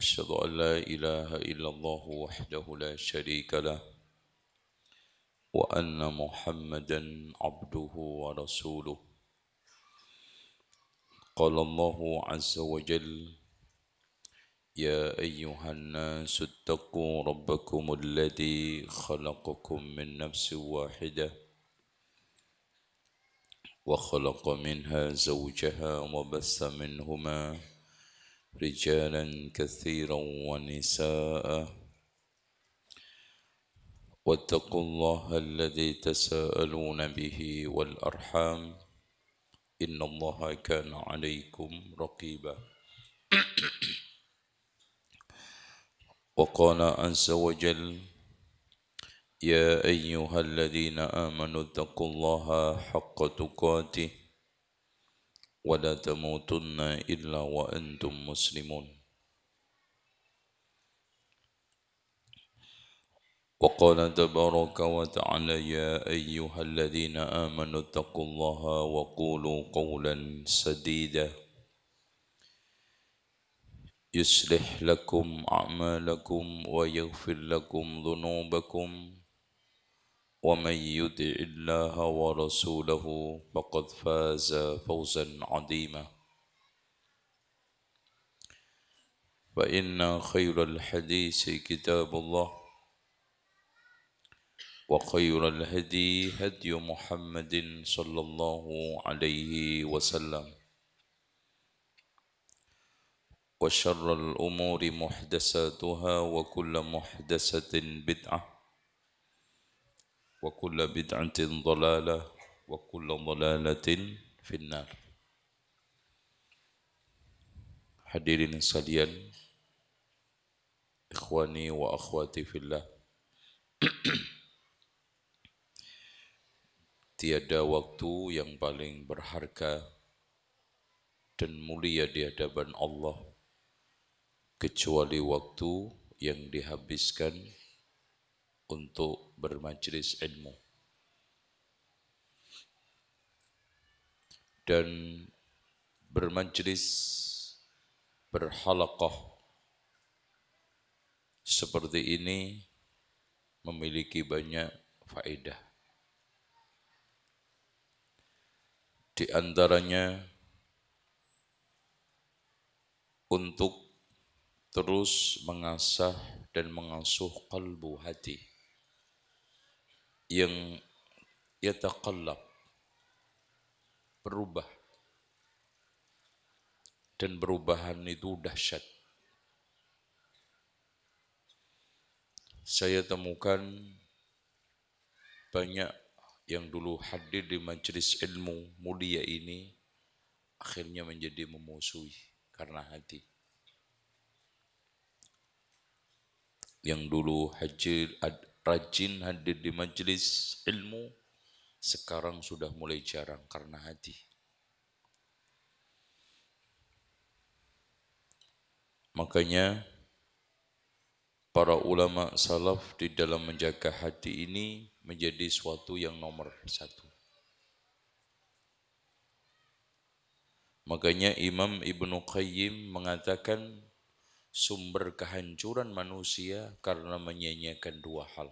أشهد أن لا إله إلا الله وحده لا شريك له وأن محمدا عبده ورسوله قال الله عز وجل يا أيها الناس اتقوا ربكم الذي خلقكم من نفس واحدة وخلق منها زوجها وبث منهما رجالا كثيرا ونساء واتقوا الله الذي تساءلون به والأرحام إن الله كان عليكم رقيبا وقال عز وجل يا أيها الذين آمنوا اتقوا الله حق تقاته ولا تموتن إلا وأنتم مسلمون وقال تبارك وتعالى يا أيها الذين آمنوا اتقوا الله وقولوا قولا سديدا يصلح لكم أعمالكم ويغفر لكم ذنوبكم ومن يطع الله ورسوله فقد فاز فوزا عظيما فإن خير الحديث كتاب الله وخير الهدي هدي محمد صلى الله عليه وسلم وشر الأمور محدثاتها وكل محدثة بدعة وكل bid'atin ضلالة وكل kulla في النار Hadirin sekalian, ikhwani wa akhwati fillah. Tiada waktu yang paling berharga dan mulia di hadapan Allah kecuali waktu yang dihabiskan untuk bermajlis ilmu. Dan bermajlis berhalakoh seperti ini memiliki banyak faedah. Di antaranya untuk terus mengasah dan mengasuh kalbu hati yang ia yataqallab berubah dan perubahan itu dahsyat saya temukan banyak yang dulu hadir di majelis ilmu mulia ini akhirnya menjadi memusuhi karena hati. Yang dulu hadir, rajin hadir di majelis ilmu, sekarang sudah mulai jarang karena hati. Makanya para ulama salaf di dalam menjaga hati ini menjadi suatu yang nomor satu. Makanya Imam Ibn Qayyim mengatakan sumber kehancuran manusia karena menyanyiakan dua hal.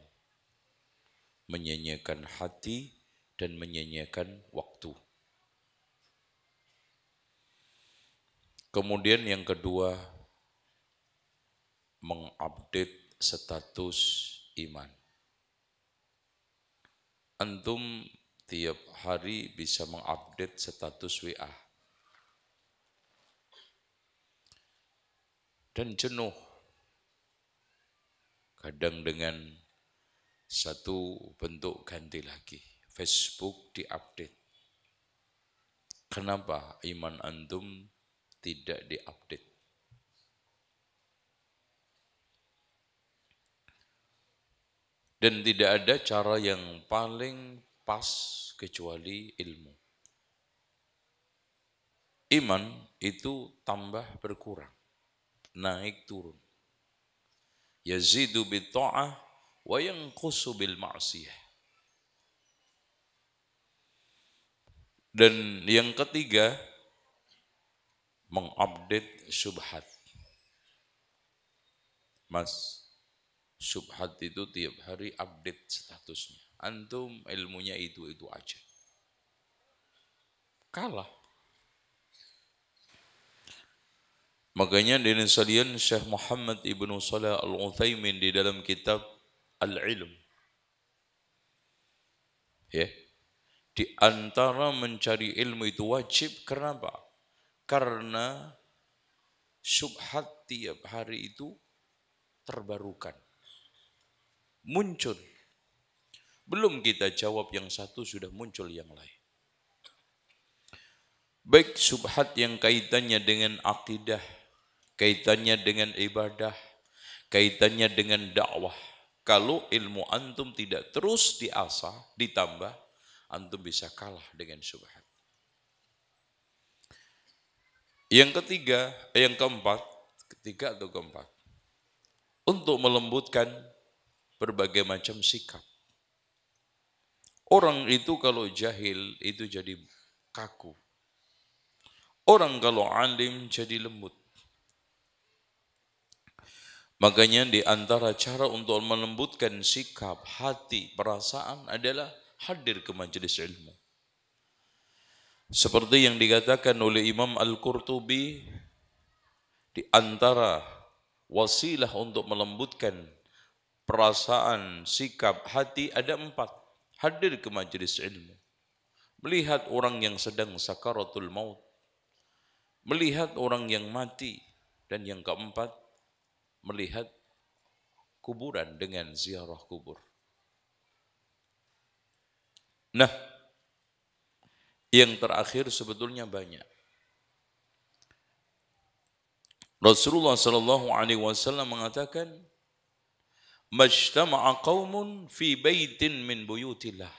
Menyanyiakan hati dan menyanyiakan waktu. Kemudian yang kedua, mengupdate status iman. Antum tiap hari bisa mengupdate status WA dan jenuh. Kadang dengan satu bentuk ganti lagi. Facebook diupdate. Kenapa iman antum tidak diupdate? Dan tidak ada cara yang paling pas kecuali ilmu. Iman itu tambah berkurang naik turun. Yazidu bitta'ah wa yanqusu bil ma'siyah. Dan yang ketiga, mengupdate subhat. Mas, subhat itu tiap hari update statusnya. Antum ilmunya itu-itu aja. Kalah. Makanya dari salian Syekh Muhammad Ibnu Salah Al-Uthaymin di dalam kitab Al-Ilm. Ya. Di antara mencari ilmu itu wajib kenapa? Karena subhat tiap hari itu terbarukan. Muncul. Belum kita jawab yang satu sudah muncul yang lain baik subhat yang kaitannya dengan akidah kaitannya dengan ibadah, kaitannya dengan dakwah. Kalau ilmu antum tidak terus diasah, ditambah, antum bisa kalah dengan syubhat. Yang ketiga, eh, yang keempat, ketiga atau keempat, untuk melembutkan berbagai macam sikap. Orang itu kalau jahil itu jadi kaku. Orang kalau alim jadi lembut. Makanya di antara cara untuk melembutkan sikap, hati, perasaan adalah hadir ke majelis ilmu. Seperti yang dikatakan oleh Imam Al-Qurtubi, di antara wasilah untuk melembutkan perasaan, sikap, hati ada empat. Hadir ke majelis ilmu. Melihat orang yang sedang sakaratul maut. Melihat orang yang mati. Dan yang keempat, melihat kuburan dengan ziarah kubur. Nah, yang terakhir sebetulnya banyak. Rasulullah Sallallahu Alaihi Wasallam mengatakan, "Majtama'a qaumun fi baitin min buyutillah."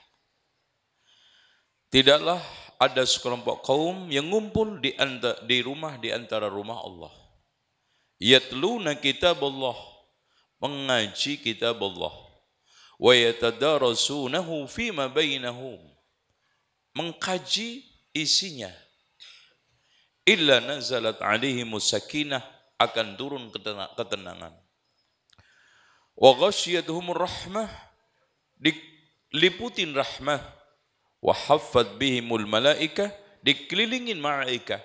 Tidaklah ada sekelompok kaum yang ngumpul di, anta, di rumah di antara rumah Allah yatluna kitab Allah mengaji kitab Allah wa yatadarasunahu fima bainahum mengkaji isinya illa nazalat alaihimus sakinah akan turun ketenangan wa ghasyiyatuhumur rahmah diliputin rahmah wa haffat bihimul malaikah dikelilingin malaikah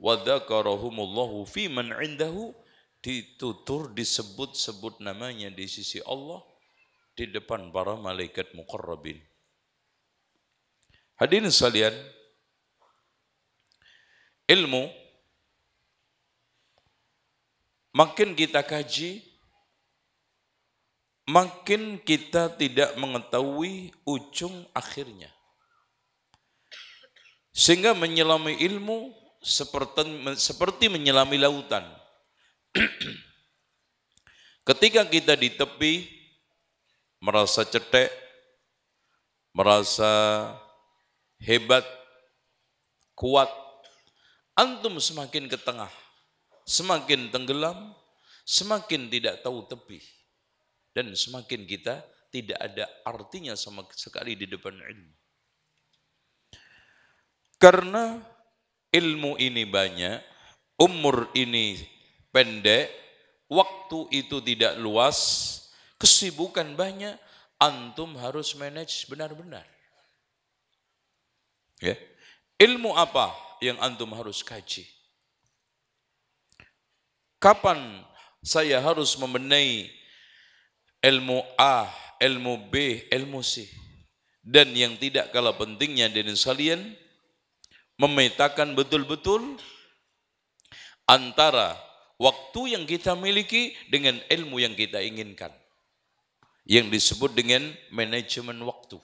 wa dzakarahumullahu fi man indahu ditutur disebut-sebut namanya di sisi Allah di depan para malaikat mukarrabin. Hadirin sekalian, ilmu makin kita kaji makin kita tidak mengetahui ujung akhirnya. Sehingga menyelami ilmu seperti, seperti menyelami lautan Ketika kita di tepi, merasa cetek, merasa hebat, kuat, antum semakin ke tengah, semakin tenggelam, semakin tidak tahu tepi. Dan semakin kita tidak ada artinya sama sekali di depan ilmu. Karena ilmu ini banyak, umur ini pendek, waktu itu tidak luas, kesibukan banyak, antum harus manage benar-benar. Ya. Ilmu apa yang antum harus kaji? Kapan saya harus membenahi ilmu A, ilmu B, ilmu C? Dan yang tidak kalah pentingnya dari salian memetakan betul-betul antara waktu yang kita miliki dengan ilmu yang kita inginkan. Yang disebut dengan manajemen waktu.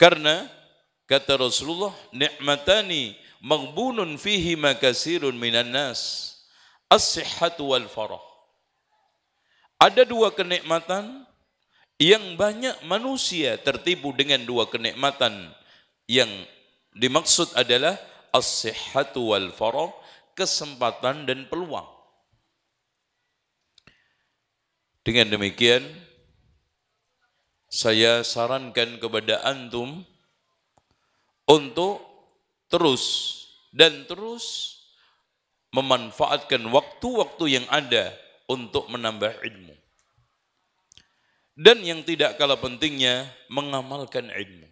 Karena kata Rasulullah, ni'matani maghbunun fihi makasirun minan nas. As-sihhatu wal farah. Ada dua kenikmatan yang banyak manusia tertipu dengan dua kenikmatan yang dimaksud adalah as-sihhatu wal farah kesempatan dan peluang. Dengan demikian, saya sarankan kepada antum untuk terus dan terus memanfaatkan waktu-waktu yang ada untuk menambah ilmu. Dan yang tidak kalah pentingnya mengamalkan ilmu.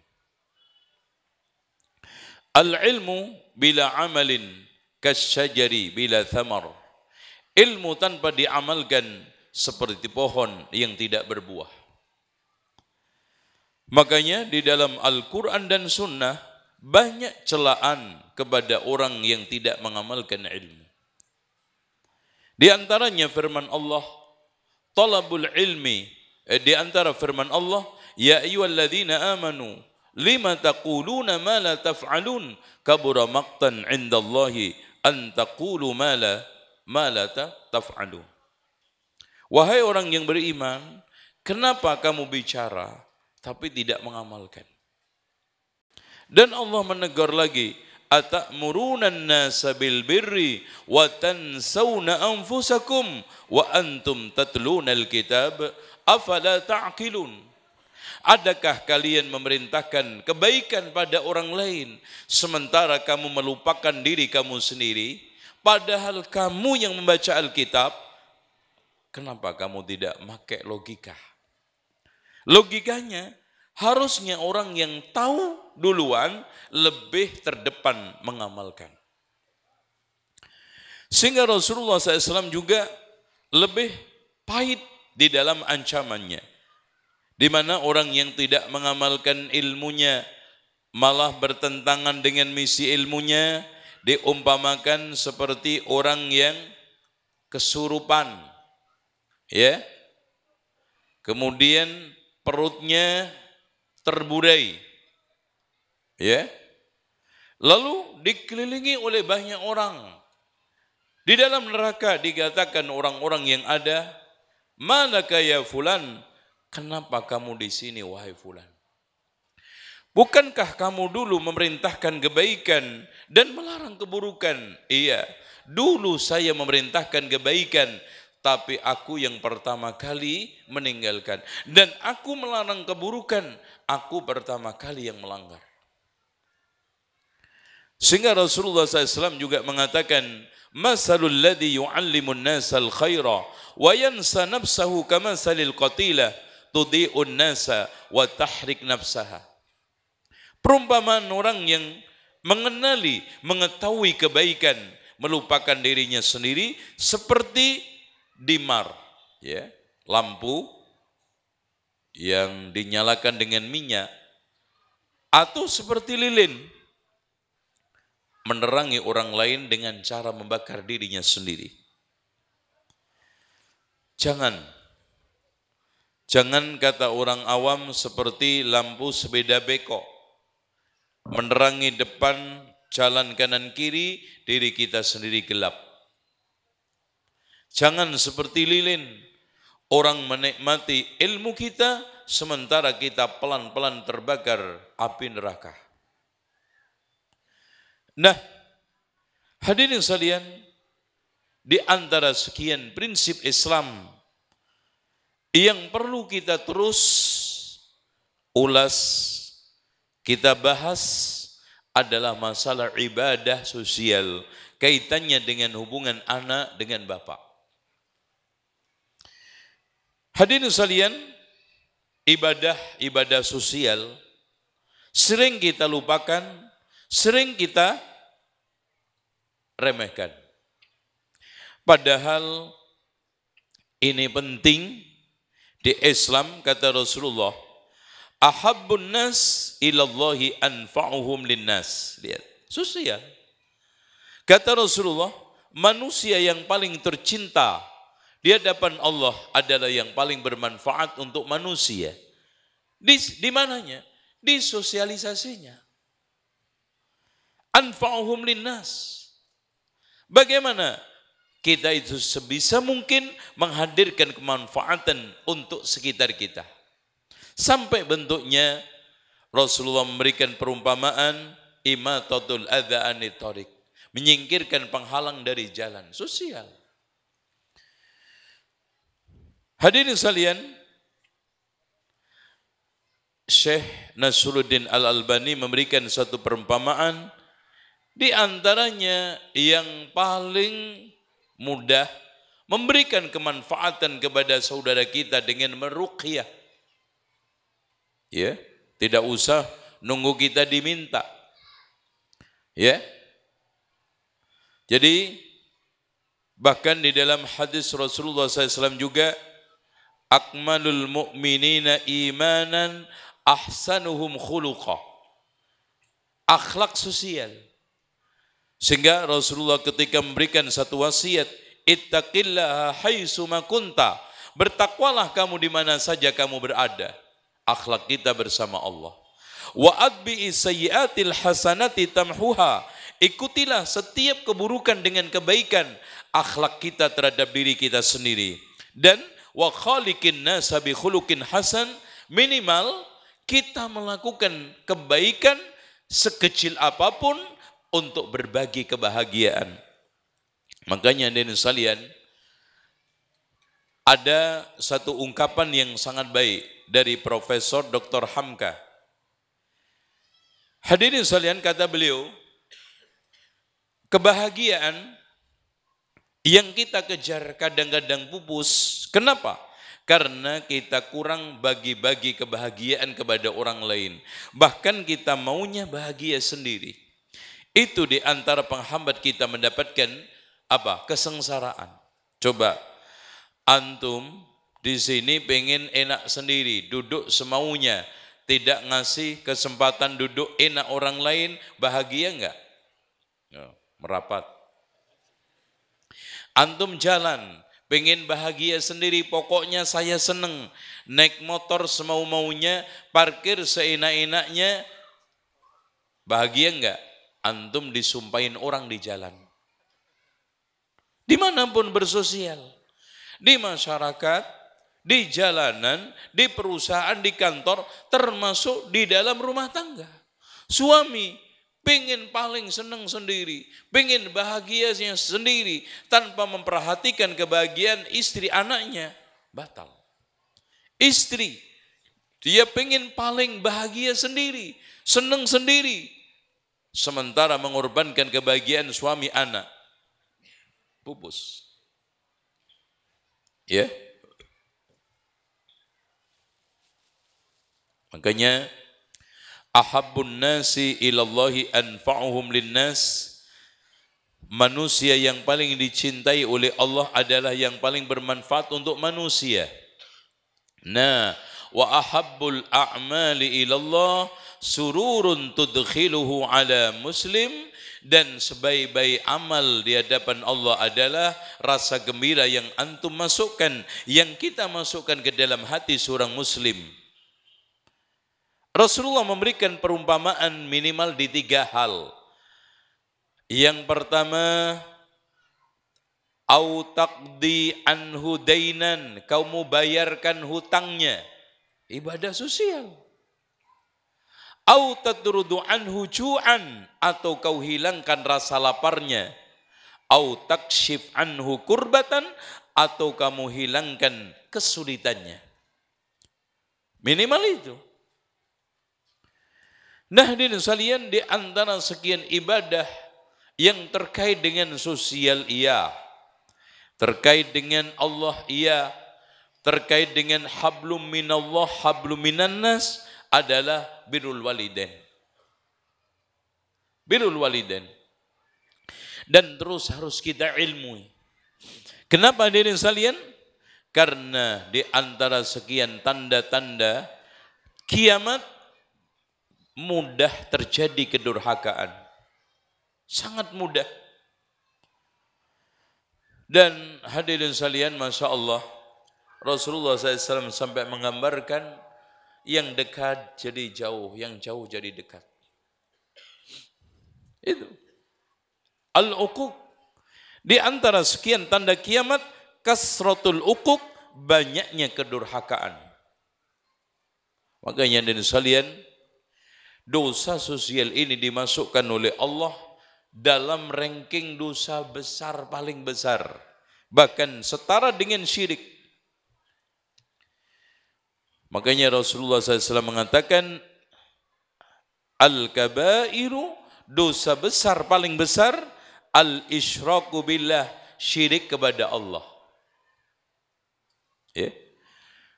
Al-ilmu bila amalin kasyajari bila thamar. Ilmu tanpa diamalkan seperti pohon yang tidak berbuah. Makanya di dalam Al-Quran dan Sunnah banyak celaan kepada orang yang tidak mengamalkan ilmu. Di antaranya firman Allah, talabul ilmi. Eh, di antara firman Allah, ya ayyuhalladzina amanu lima taquluna ma la taf'alun kabura maqtan indallahi antaqulu mala mala taf'alu. Wahai orang yang beriman, kenapa kamu bicara tapi tidak mengamalkan? Dan Allah menegur lagi, atamuruna an-nasa bil birri wa tansawna anfusakum wa antum tatluna alkitab, kitab afala ta'qilun? Adakah kalian memerintahkan kebaikan pada orang lain sementara kamu melupakan diri kamu sendiri? Padahal kamu yang membaca Alkitab, kenapa kamu tidak pakai logika? Logikanya harusnya orang yang tahu duluan lebih terdepan mengamalkan. Sehingga Rasulullah SAW juga lebih pahit di dalam ancamannya. Di mana orang yang tidak mengamalkan ilmunya malah bertentangan dengan misi ilmunya diumpamakan seperti orang yang kesurupan. Ya. Kemudian perutnya terburai. Ya. Lalu dikelilingi oleh banyak orang. Di dalam neraka dikatakan orang-orang yang ada, "Malaka ya fulan?" Kenapa kamu di sini wahai fulan? Bukankah kamu dulu memerintahkan kebaikan dan melarang keburukan? Iya, dulu saya memerintahkan kebaikan, tapi aku yang pertama kali meninggalkan. Dan aku melarang keburukan, aku pertama kali yang melanggar. Sehingga Rasulullah SAW juga mengatakan, Masalul ladhi yu'allimun nasal khaira, wa yansa nafsahu kamasalil qatilah, tudhi'un nasa wa tahrik nafsaha. Perumpamaan orang yang mengenali, mengetahui kebaikan, melupakan dirinya sendiri seperti dimar, ya, lampu yang dinyalakan dengan minyak atau seperti lilin menerangi orang lain dengan cara membakar dirinya sendiri. Jangan Jangan kata orang awam seperti lampu sepeda beko. Menerangi depan, jalan kanan kiri, diri kita sendiri gelap. Jangan seperti lilin. Orang menikmati ilmu kita, sementara kita pelan-pelan terbakar api neraka. Nah, hadirin sekalian, di antara sekian prinsip Islam yang perlu kita terus ulas, kita bahas adalah masalah ibadah sosial, kaitannya dengan hubungan anak dengan bapak. Hadirin sekalian, ibadah-ibadah sosial sering kita lupakan, sering kita remehkan. Padahal ini penting di Islam kata Rasulullah, ahabun nas ilallahi anfa'uhum linnas. Lihat, sosial. Ya. Kata Rasulullah, manusia yang paling tercinta di hadapan Allah adalah yang paling bermanfaat untuk manusia. Di, di mananya? Di sosialisasinya. Anfa'uhum linnas. Bagaimana kita itu sebisa mungkin menghadirkan kemanfaatan untuk sekitar kita. Sampai bentuknya Rasulullah memberikan perumpamaan imatatul adza anitorik. Menyingkirkan penghalang dari jalan sosial. Hadirin sekalian, Syekh Nasruddin Al-Albani memberikan satu perumpamaan di antaranya yang paling mudah memberikan kemanfaatan kepada saudara kita dengan meruqyah. Ya, tidak usah nunggu kita diminta. Ya. Jadi bahkan di dalam hadis Rasulullah SAW juga akmalul mu'minina imanan ahsanuhum khuluqa. Akhlak sosial sehingga Rasulullah ketika memberikan satu wasiat, ittaqillaha haitsu kunta. Bertakwalah kamu di mana saja kamu berada. Akhlak kita bersama Allah. Wa adbi sayyiatil hasanati tamhuha. Ikutilah setiap keburukan dengan kebaikan akhlak kita terhadap diri kita sendiri. Dan wa khaliqin nasa bi hasan minimal kita melakukan kebaikan sekecil apapun untuk berbagi kebahagiaan. Makanya dan salian ada satu ungkapan yang sangat baik dari Profesor Dr. Hamka. Hadirin sekalian kata beliau, kebahagiaan yang kita kejar kadang-kadang pupus. Kenapa? Karena kita kurang bagi-bagi kebahagiaan kepada orang lain. Bahkan kita maunya bahagia sendiri. Itu di antara penghambat kita mendapatkan apa? Kesengsaraan. Coba antum di sini pengen enak sendiri, duduk semaunya, tidak ngasih kesempatan duduk enak orang lain, bahagia enggak? Ya, merapat. Antum jalan, pengen bahagia sendiri, pokoknya saya seneng. Naik motor semau-maunya, parkir seenak-enaknya, bahagia enggak? Antum disumpahin orang di jalan. Dimanapun bersosial. Di masyarakat, di jalanan, di perusahaan, di kantor, termasuk di dalam rumah tangga. Suami pengen paling senang sendiri, pengen bahagia sendiri, tanpa memperhatikan kebahagiaan istri anaknya, batal. Istri, dia pengen paling bahagia sendiri, senang sendiri, sementara mengorbankan kebahagiaan suami anak. Pupus. Ya. Makanya ahabbun nasi ilallahi anfa'uhum linnas manusia yang paling dicintai oleh Allah adalah yang paling bermanfaat untuk manusia. Nah, wa ahabbul a'mali ilallah sururun tudkhiluhu ala muslim dan sebaik-baik amal di hadapan Allah adalah rasa gembira yang antum masukkan yang kita masukkan ke dalam hati seorang muslim Rasulullah memberikan perumpamaan minimal di tiga hal yang pertama au taqdi anhu dainan kau mau bayarkan hutangnya ibadah sosial au tadrudu anhu ju'an atau kau hilangkan rasa laparnya au takshif anhu kurbatan atau kamu hilangkan kesulitannya minimal itu nah di salian di antara sekian ibadah yang terkait dengan sosial ia, terkait dengan Allah ia, terkait dengan hablum minallah hablum minannas adalah birrul Walidin, Birrul walidain. Dan terus harus kita ilmui. Kenapa hadirin sekalian? Karena di antara sekian tanda-tanda kiamat mudah terjadi kedurhakaan. Sangat mudah. Dan hadirin sekalian, Masya Allah, Rasulullah SAW sampai menggambarkan yang dekat jadi jauh, yang jauh jadi dekat. Itu. Al-uquq. Di antara sekian tanda kiamat, kasrotul uquq, banyaknya kedurhakaan. Makanya dan salian dosa sosial ini dimasukkan oleh Allah dalam ranking dosa besar paling besar. Bahkan setara dengan syirik. Makanya Rasulullah SAW mengatakan Al-kabairu dosa besar paling besar al-isyraku billah syirik kepada Allah. Ya.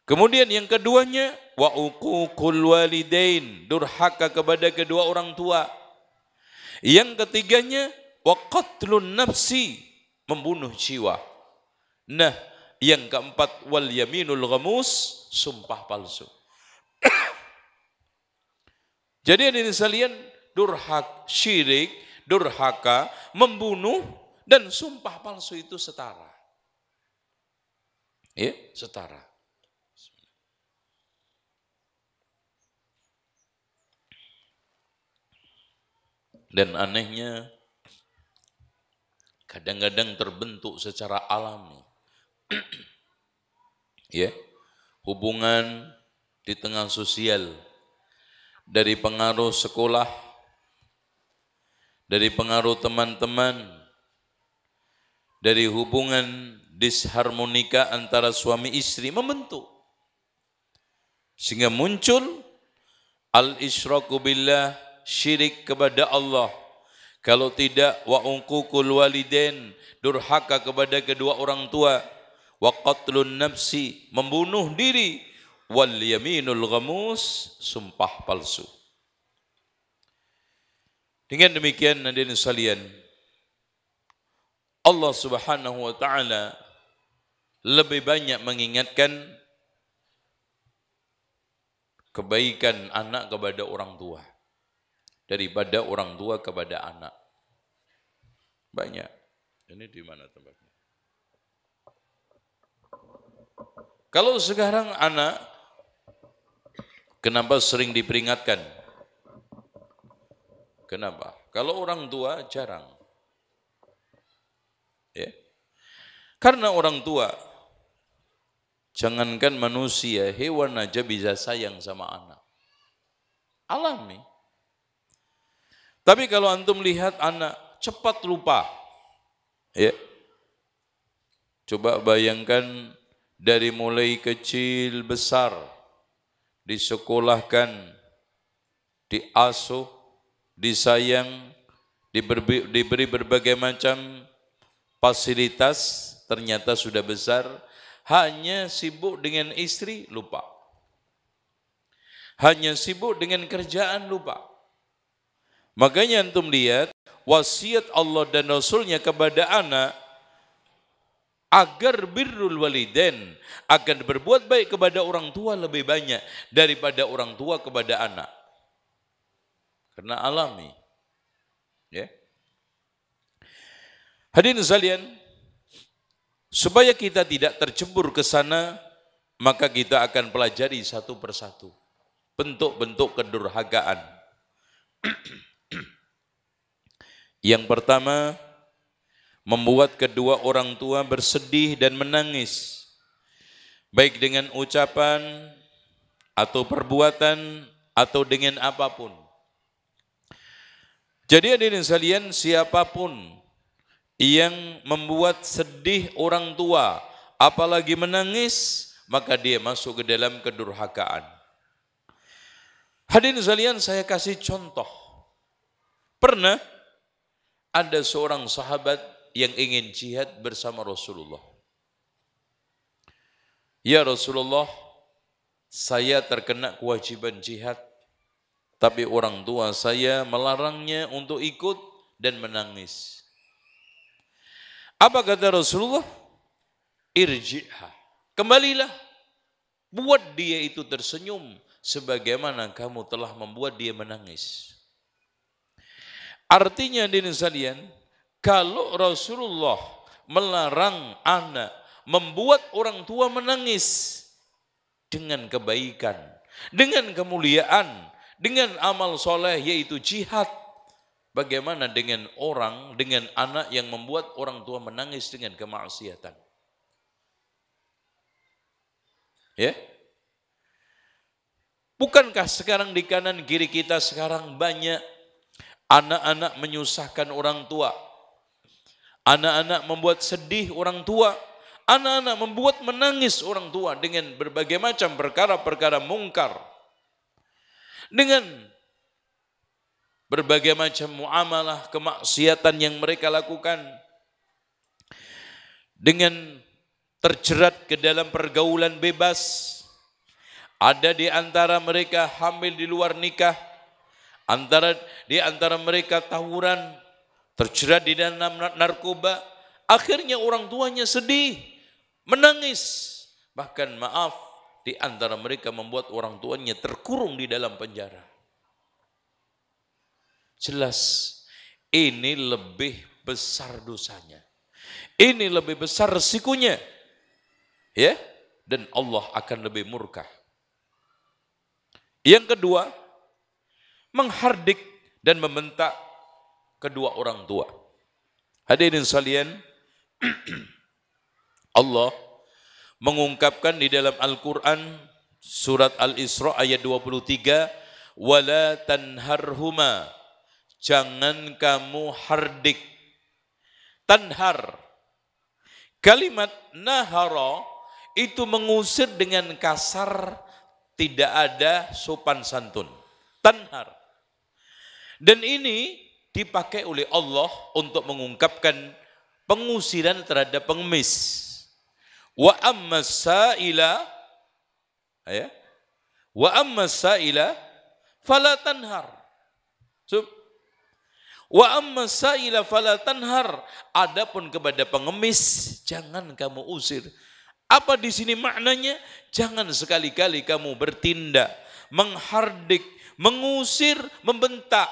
Kemudian yang keduanya wa uququl walidain durhaka kepada kedua orang tua. Yang ketiganya wa qatlun nafsi membunuh jiwa. Nah, yang keempat wal yaminul ghamus sumpah palsu. Jadi ada sekalian durhak, syirik, durhaka, membunuh dan sumpah palsu itu setara. Ya, setara. Dan anehnya kadang-kadang terbentuk secara alami. ya. Yeah hubungan di tengah sosial, dari pengaruh sekolah, dari pengaruh teman-teman, dari hubungan disharmonika antara suami istri membentuk. Sehingga muncul al-isyraku billah syirik kepada Allah. Kalau tidak wa unququl walidain durhaka kepada kedua orang tua wa qatlun nafsi membunuh diri wal yaminul ghamus sumpah palsu dengan demikian hadirin sekalian Allah Subhanahu wa taala lebih banyak mengingatkan kebaikan anak kepada orang tua daripada orang tua kepada anak. Banyak. Ini di mana tempatnya? Kalau sekarang anak, kenapa sering diperingatkan? Kenapa? Kalau orang tua jarang. Ya. Karena orang tua, jangankan manusia, hewan aja bisa sayang sama anak. Alami. Tapi kalau antum lihat anak cepat lupa, ya. Coba bayangkan dari mulai kecil besar disekolahkan, diasuh, disayang, diberi, diberi berbagai macam fasilitas, ternyata sudah besar, hanya sibuk dengan istri lupa. Hanya sibuk dengan kerjaan lupa. Makanya antum lihat wasiat Allah dan Rasulnya kepada anak agar birrul waliden akan berbuat baik kepada orang tua lebih banyak daripada orang tua kepada anak. Karena alami. Ya. Yeah. Hadirin sekalian, supaya kita tidak tercebur ke sana, maka kita akan pelajari satu persatu bentuk-bentuk kedurhakaan. Yang pertama, membuat kedua orang tua bersedih dan menangis, baik dengan ucapan atau perbuatan atau dengan apapun. Jadi hadirin sekalian, siapapun yang membuat sedih orang tua, apalagi menangis, maka dia masuk ke dalam kedurhakaan. Hadirin sekalian, saya kasih contoh. Pernah ada seorang sahabat yang ingin jihad bersama Rasulullah. Ya Rasulullah, saya terkena kewajiban jihad, tapi orang tua saya melarangnya untuk ikut dan menangis. Apa kata Rasulullah? Irji'ha. Kembalilah. Buat dia itu tersenyum sebagaimana kamu telah membuat dia menangis. Artinya di Nusalian, kalau Rasulullah melarang anak membuat orang tua menangis dengan kebaikan, dengan kemuliaan, dengan amal soleh yaitu jihad. Bagaimana dengan orang, dengan anak yang membuat orang tua menangis dengan kemaksiatan? Ya, bukankah sekarang di kanan kiri kita sekarang banyak anak-anak menyusahkan orang tua? Anak-anak membuat sedih orang tua. Anak-anak membuat menangis orang tua dengan berbagai macam perkara-perkara mungkar. Dengan berbagai macam muamalah kemaksiatan yang mereka lakukan. Dengan terjerat ke dalam pergaulan bebas. Ada di antara mereka hamil di luar nikah. Antara di antara mereka tawuran terjerat di dalam narkoba, akhirnya orang tuanya sedih, menangis, bahkan maaf di antara mereka membuat orang tuanya terkurung di dalam penjara. Jelas ini lebih besar dosanya. Ini lebih besar resikonya. Ya, dan Allah akan lebih murka. Yang kedua, menghardik dan membentak kedua orang tua. Hadirin salian, Allah mengungkapkan di dalam Al-Quran surat Al-Isra ayat 23, Wala tanharhuma, jangan kamu hardik. Tanhar, kalimat nahara itu mengusir dengan kasar, tidak ada sopan santun. Tanhar. Dan ini dipakai oleh Allah untuk mengungkapkan pengusiran terhadap pengemis. Wa amma sa'ila ya. Wa amma sa'ila fala tanhar. So, wa amma sa'ila fala tanhar. Adapun kepada pengemis jangan kamu usir. Apa di sini maknanya? Jangan sekali-kali kamu bertindak, menghardik, mengusir, membentak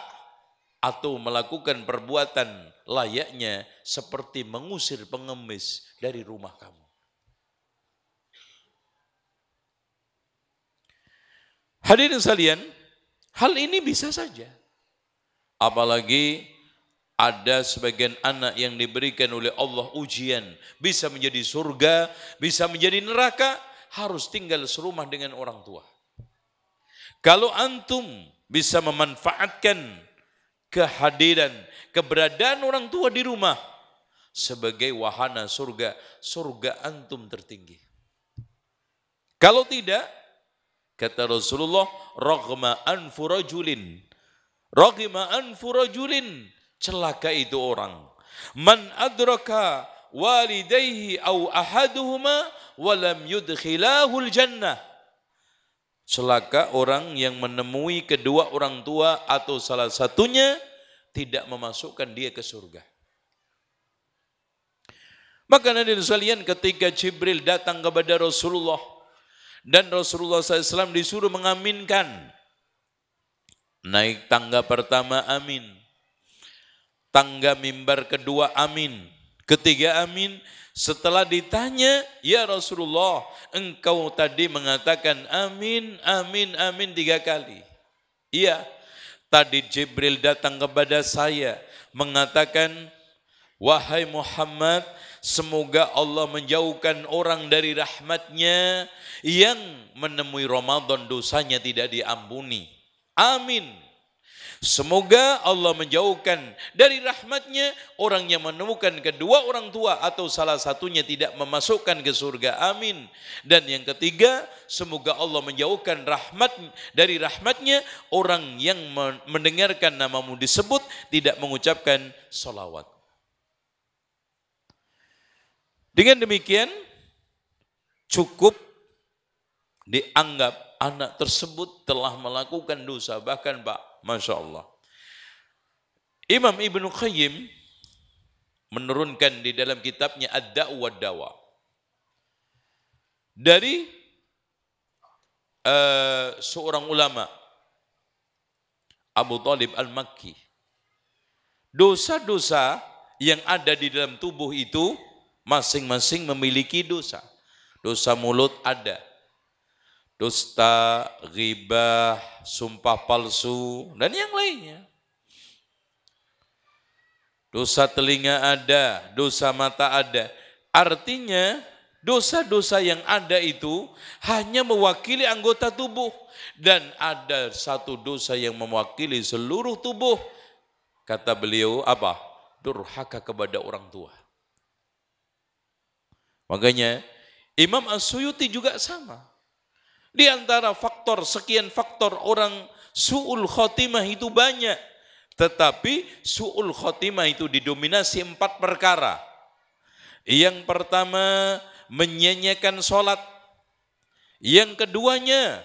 atau melakukan perbuatan layaknya seperti mengusir pengemis dari rumah kamu. Hadirin sekalian, hal ini bisa saja. Apalagi ada sebagian anak yang diberikan oleh Allah ujian, bisa menjadi surga, bisa menjadi neraka, harus tinggal serumah dengan orang tua. Kalau antum bisa memanfaatkan kehadiran, keberadaan orang tua di rumah sebagai wahana surga, surga antum tertinggi. Kalau tidak, kata Rasulullah, ragma anfu rajulin, ragma anfu rajulin, celaka itu orang. Man adraka walidayhi au ahaduhuma walam yudkhilahul jannah Celaka orang yang menemui kedua orang tua atau salah satunya tidak memasukkan dia ke surga. Maka Nabi sekalian ketika Jibril datang kepada Rasulullah dan Rasulullah SAW disuruh mengaminkan. Naik tangga pertama amin. Tangga mimbar kedua amin. Ketiga amin setelah ditanya, "Ya Rasulullah, engkau tadi mengatakan amin, amin, amin tiga kali." Iya, tadi Jibril datang kepada saya mengatakan, "Wahai Muhammad, semoga Allah menjauhkan orang dari rahmatnya yang menemui Ramadan dosanya tidak diampuni." Amin. Semoga Allah menjauhkan dari rahmatnya orang yang menemukan kedua orang tua atau salah satunya tidak memasukkan ke surga. Amin. Dan yang ketiga, semoga Allah menjauhkan rahmat dari rahmatnya orang yang mendengarkan namamu disebut tidak mengucapkan salawat. Dengan demikian, cukup dianggap anak tersebut telah melakukan dosa. Bahkan Pak, Masya Allah. Imam Ibnu Qayyim menurunkan di dalam kitabnya Ad-Da'wa Dawa. Dari uh, seorang ulama, Abu Talib Al-Makki. Dosa-dosa yang ada di dalam tubuh itu masing-masing memiliki dosa. Dosa mulut ada, dusta, ghibah, sumpah palsu, dan yang lainnya. Dosa telinga ada, dosa mata ada. Artinya dosa-dosa yang ada itu hanya mewakili anggota tubuh. Dan ada satu dosa yang mewakili seluruh tubuh. Kata beliau apa? Durhaka kepada orang tua. Makanya Imam As-Suyuti juga sama. Di antara faktor, sekian faktor orang su'ul khotimah itu banyak. Tetapi su'ul khotimah itu didominasi empat perkara. Yang pertama, menyanyikan sholat. Yang keduanya,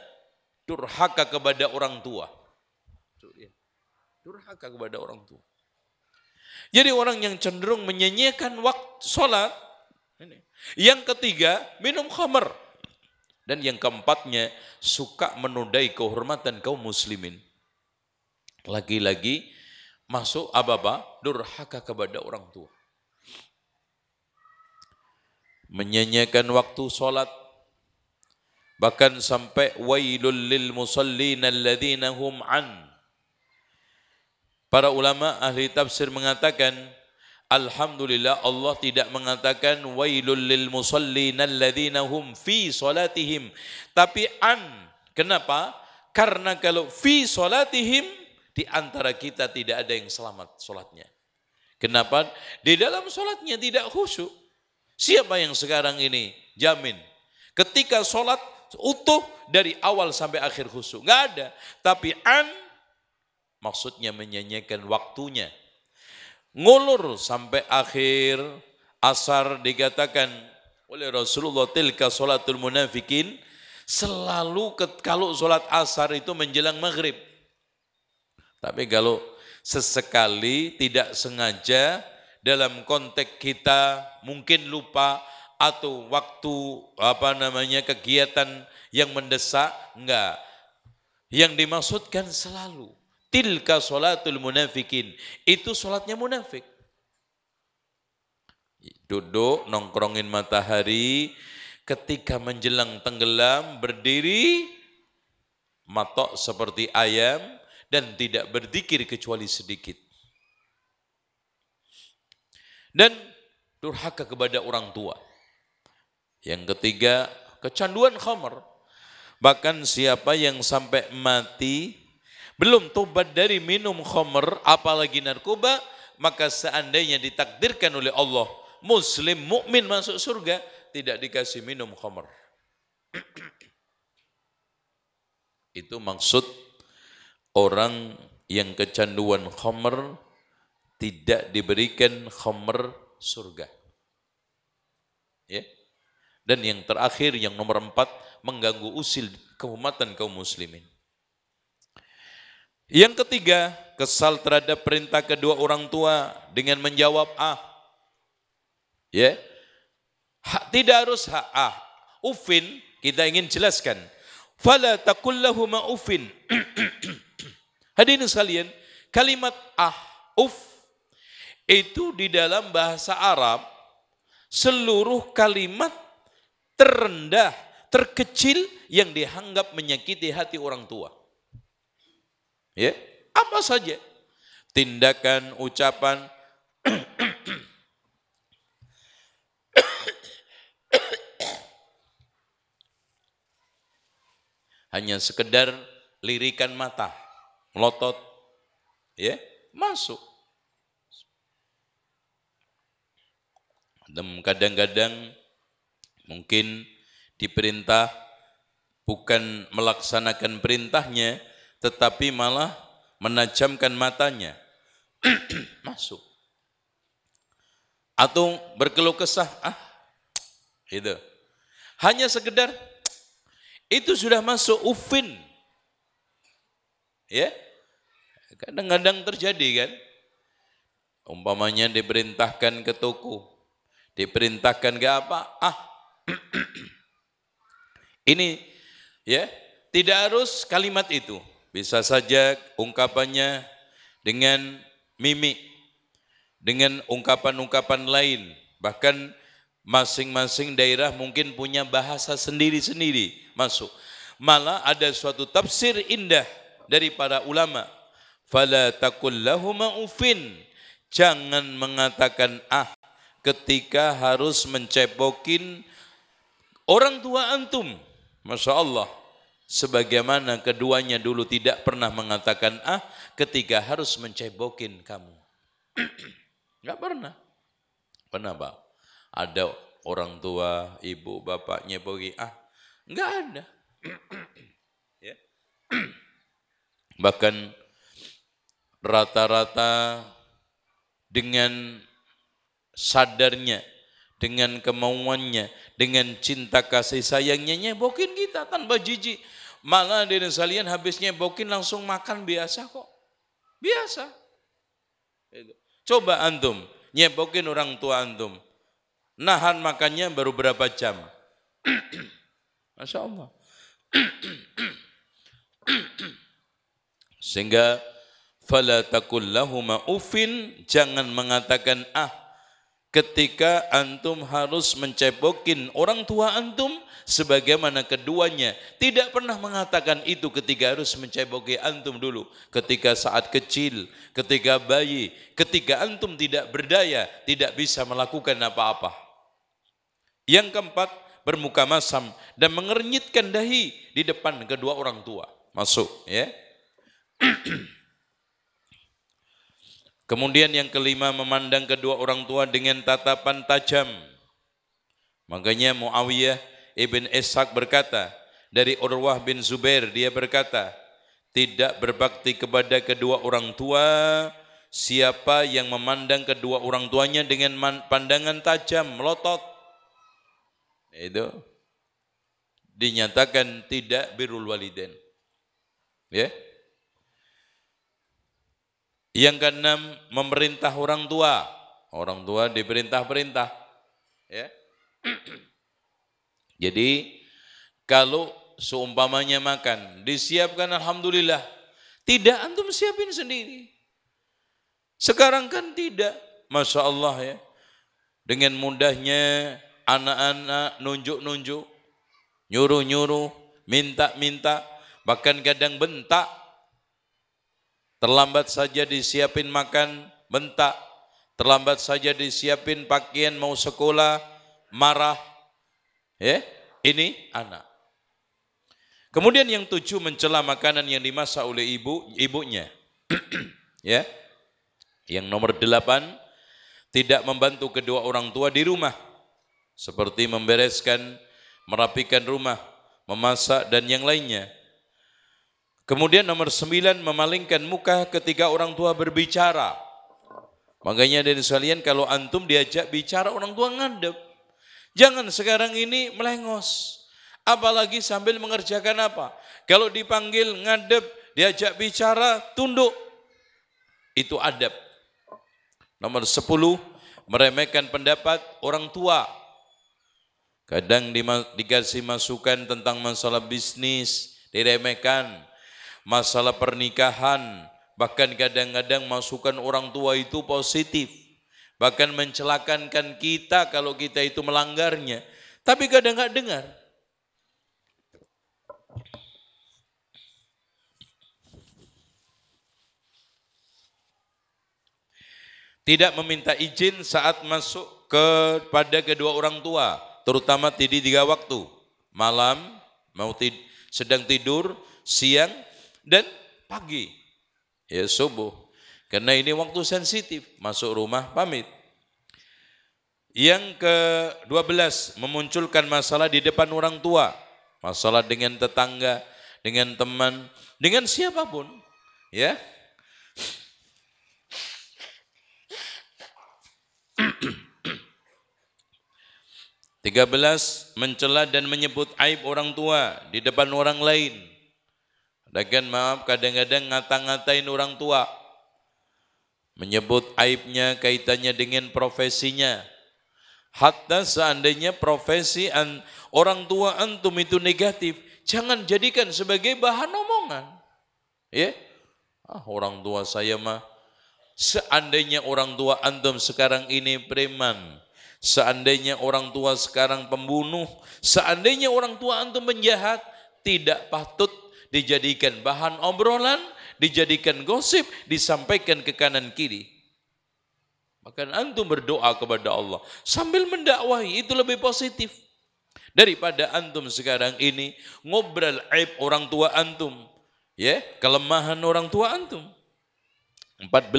durhaka kepada orang tua. Durhaka kepada orang tua. Jadi orang yang cenderung menyanyikan waktu sholat. Yang ketiga, minum khamer. Dan yang keempatnya, suka menodai kehormatan kaum muslimin. Lagi-lagi masuk ababa durhaka kepada orang tua. Menyanyikan waktu sholat, bahkan sampai wailul lil musallin alladhinahum an. Para ulama ahli tafsir mengatakan, Alhamdulillah Allah tidak mengatakan wailul lil musallina hum fi salatihim tapi an kenapa? Karena kalau fi salatihim di antara kita tidak ada yang selamat salatnya. Kenapa? Di dalam salatnya tidak khusyuk. Siapa yang sekarang ini jamin ketika salat utuh dari awal sampai akhir khusyuk? Enggak ada. Tapi an maksudnya menyanyikan waktunya ngulur sampai akhir asar dikatakan oleh Rasulullah tilka salatul munafikin selalu ke, kalau solat asar itu menjelang maghrib. Tapi kalau sesekali tidak sengaja dalam konteks kita mungkin lupa atau waktu apa namanya kegiatan yang mendesak enggak. Yang dimaksudkan selalu. Tilka solatul munafikin. Itu solatnya munafik. Duduk, nongkrongin matahari. Ketika menjelang tenggelam, berdiri. Matok seperti ayam. Dan tidak berzikir kecuali sedikit. Dan durhaka kepada orang tua. Yang ketiga, kecanduan khamar. Bahkan siapa yang sampai mati belum tobat dari minum khomer apalagi narkoba, maka seandainya ditakdirkan oleh Allah muslim mukmin masuk surga tidak dikasih minum khomer Itu maksud orang yang kecanduan khomer tidak diberikan khomer surga. Ya. Dan yang terakhir yang nomor empat mengganggu usil keumatan kaum muslimin. Yang ketiga, kesal terhadap perintah kedua orang tua dengan menjawab ah. Ya. Yeah. tidak harus hak ah. Ufin kita ingin jelaskan. Fala takullahu ufin. Hadirin sekalian, kalimat ah, uf itu di dalam bahasa Arab seluruh kalimat terendah, terkecil yang dianggap menyakiti hati orang tua. Ya, apa saja. Tindakan, ucapan hanya sekedar lirikan mata, melotot, ya, masuk. Dan kadang-kadang mungkin diperintah bukan melaksanakan perintahnya, tetapi malah menajamkan matanya. Masuk. Atau berkeluh kesah, ah, itu. Hanya sekedar itu sudah masuk ufin. Ya. Kadang-kadang terjadi kan. Umpamanya diperintahkan ke toko, diperintahkan ke apa? Ah. Ini ya, tidak harus kalimat itu. Bisa saja ungkapannya dengan mimik, dengan ungkapan-ungkapan lain. Bahkan masing-masing daerah mungkin punya bahasa sendiri-sendiri masuk. Malah ada suatu tafsir indah dari para ulama. Fala takul Jangan mengatakan ah ketika harus mencepokin orang tua antum. Masya Allah sebagaimana keduanya dulu tidak pernah mengatakan ah ketika harus mencebokin kamu. Enggak pernah. Pernah, Pak? Ada orang tua, ibu, bapak nyeboki ah. Enggak ada. ya. Bahkan rata-rata dengan sadarnya, dengan kemauannya, dengan cinta kasih sayangnya nyebokin kita tanpa jijik malah dari salian habisnya bokin langsung makan biasa kok. Biasa. Coba antum nyebokin orang tua antum. Nahan makannya baru berapa jam? Masya Allah. Sehingga fala takul jangan mengatakan ah ketika antum harus mencebokin orang tua antum sebagaimana keduanya tidak pernah mengatakan itu ketika harus menceboki antum dulu ketika saat kecil ketika bayi ketika antum tidak berdaya tidak bisa melakukan apa-apa yang keempat bermuka masam dan mengernyitkan dahi di depan kedua orang tua masuk ya Kemudian yang kelima memandang kedua orang tua dengan tatapan tajam. Makanya Muawiyah ibn Ishaq berkata, dari Urwah bin Zubair dia berkata, tidak berbakti kepada kedua orang tua, siapa yang memandang kedua orang tuanya dengan pandangan tajam, melotot. Itu dinyatakan tidak birul waliden. Ya. Yeah? Yang keenam, memerintah orang tua. Orang tua diperintah-perintah. Ya. Jadi kalau seumpamanya makan, disiapkan alhamdulillah. Tidak antum siapin sendiri. Sekarang kan tidak. Masya Allah ya. Dengan mudahnya anak-anak nunjuk-nunjuk, nyuruh-nyuruh, minta-minta, bahkan kadang bentak terlambat saja disiapin makan, bentak, terlambat saja disiapin pakaian mau sekolah, marah. Ya, ini anak. Kemudian yang tujuh mencela makanan yang dimasak oleh ibu ibunya. ya. Yang nomor delapan tidak membantu kedua orang tua di rumah seperti membereskan, merapikan rumah, memasak dan yang lainnya. Kemudian nomor sembilan, memalingkan muka ketika orang tua berbicara. Makanya dari sekalian kalau antum diajak bicara orang tua ngadep. Jangan sekarang ini melengos. Apalagi sambil mengerjakan apa? Kalau dipanggil ngadep, diajak bicara, tunduk. Itu adab. Nomor sepuluh, meremehkan pendapat orang tua. Kadang dikasih masukan tentang masalah bisnis, diremehkan masalah pernikahan, bahkan kadang-kadang masukan orang tua itu positif, bahkan mencelakankan kita kalau kita itu melanggarnya. Tapi kadang nggak dengar. Tidak meminta izin saat masuk kepada kedua orang tua, terutama di tiga waktu, malam, mau tid sedang tidur, siang, dan pagi. Ya subuh. Karena ini waktu sensitif, masuk rumah pamit. Yang ke-12 memunculkan masalah di depan orang tua, masalah dengan tetangga, dengan teman, dengan siapapun, ya. Tiga belas mencela dan menyebut aib orang tua di depan orang lain. Lagian maaf kadang-kadang ngata-ngatain orang tua. Menyebut aibnya kaitannya dengan profesinya. Hatta seandainya profesi an, orang tua antum itu negatif, jangan jadikan sebagai bahan omongan. Ya. Ah, orang tua saya mah seandainya orang tua antum sekarang ini preman, seandainya orang tua sekarang pembunuh, seandainya orang tua antum penjahat, tidak patut dijadikan bahan obrolan, dijadikan gosip, disampaikan ke kanan kiri. Maka antum berdoa kepada Allah sambil mendakwahi itu lebih positif daripada antum sekarang ini ngobrol aib orang tua antum, ya, kelemahan orang tua antum. 14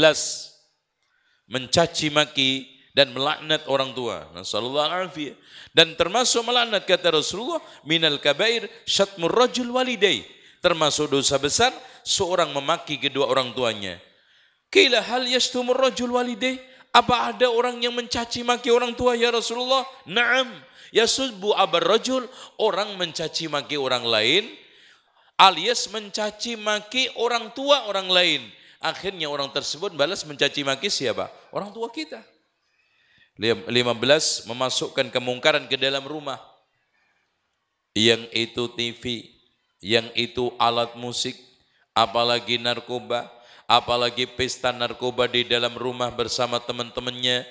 mencaci maki dan melaknat orang tua. Nasallallahu alaihi Dan termasuk melaknat kata Rasulullah minal kabair syatmur rajul walidai. Termasuk dosa besar seorang memaki kedua orang tuanya. Kila hal yastumur rajul walideh. Apa ada orang yang mencaci maki orang tua ya Rasulullah? Naam. Yasubbu abar rajul. Orang mencaci maki orang lain. Alias mencaci maki orang tua orang lain. Akhirnya orang tersebut balas mencaci maki siapa? Orang tua kita. 15. Memasukkan kemungkaran ke dalam rumah. Yang itu TV yang itu alat musik, apalagi narkoba, apalagi pesta narkoba di dalam rumah bersama teman-temannya,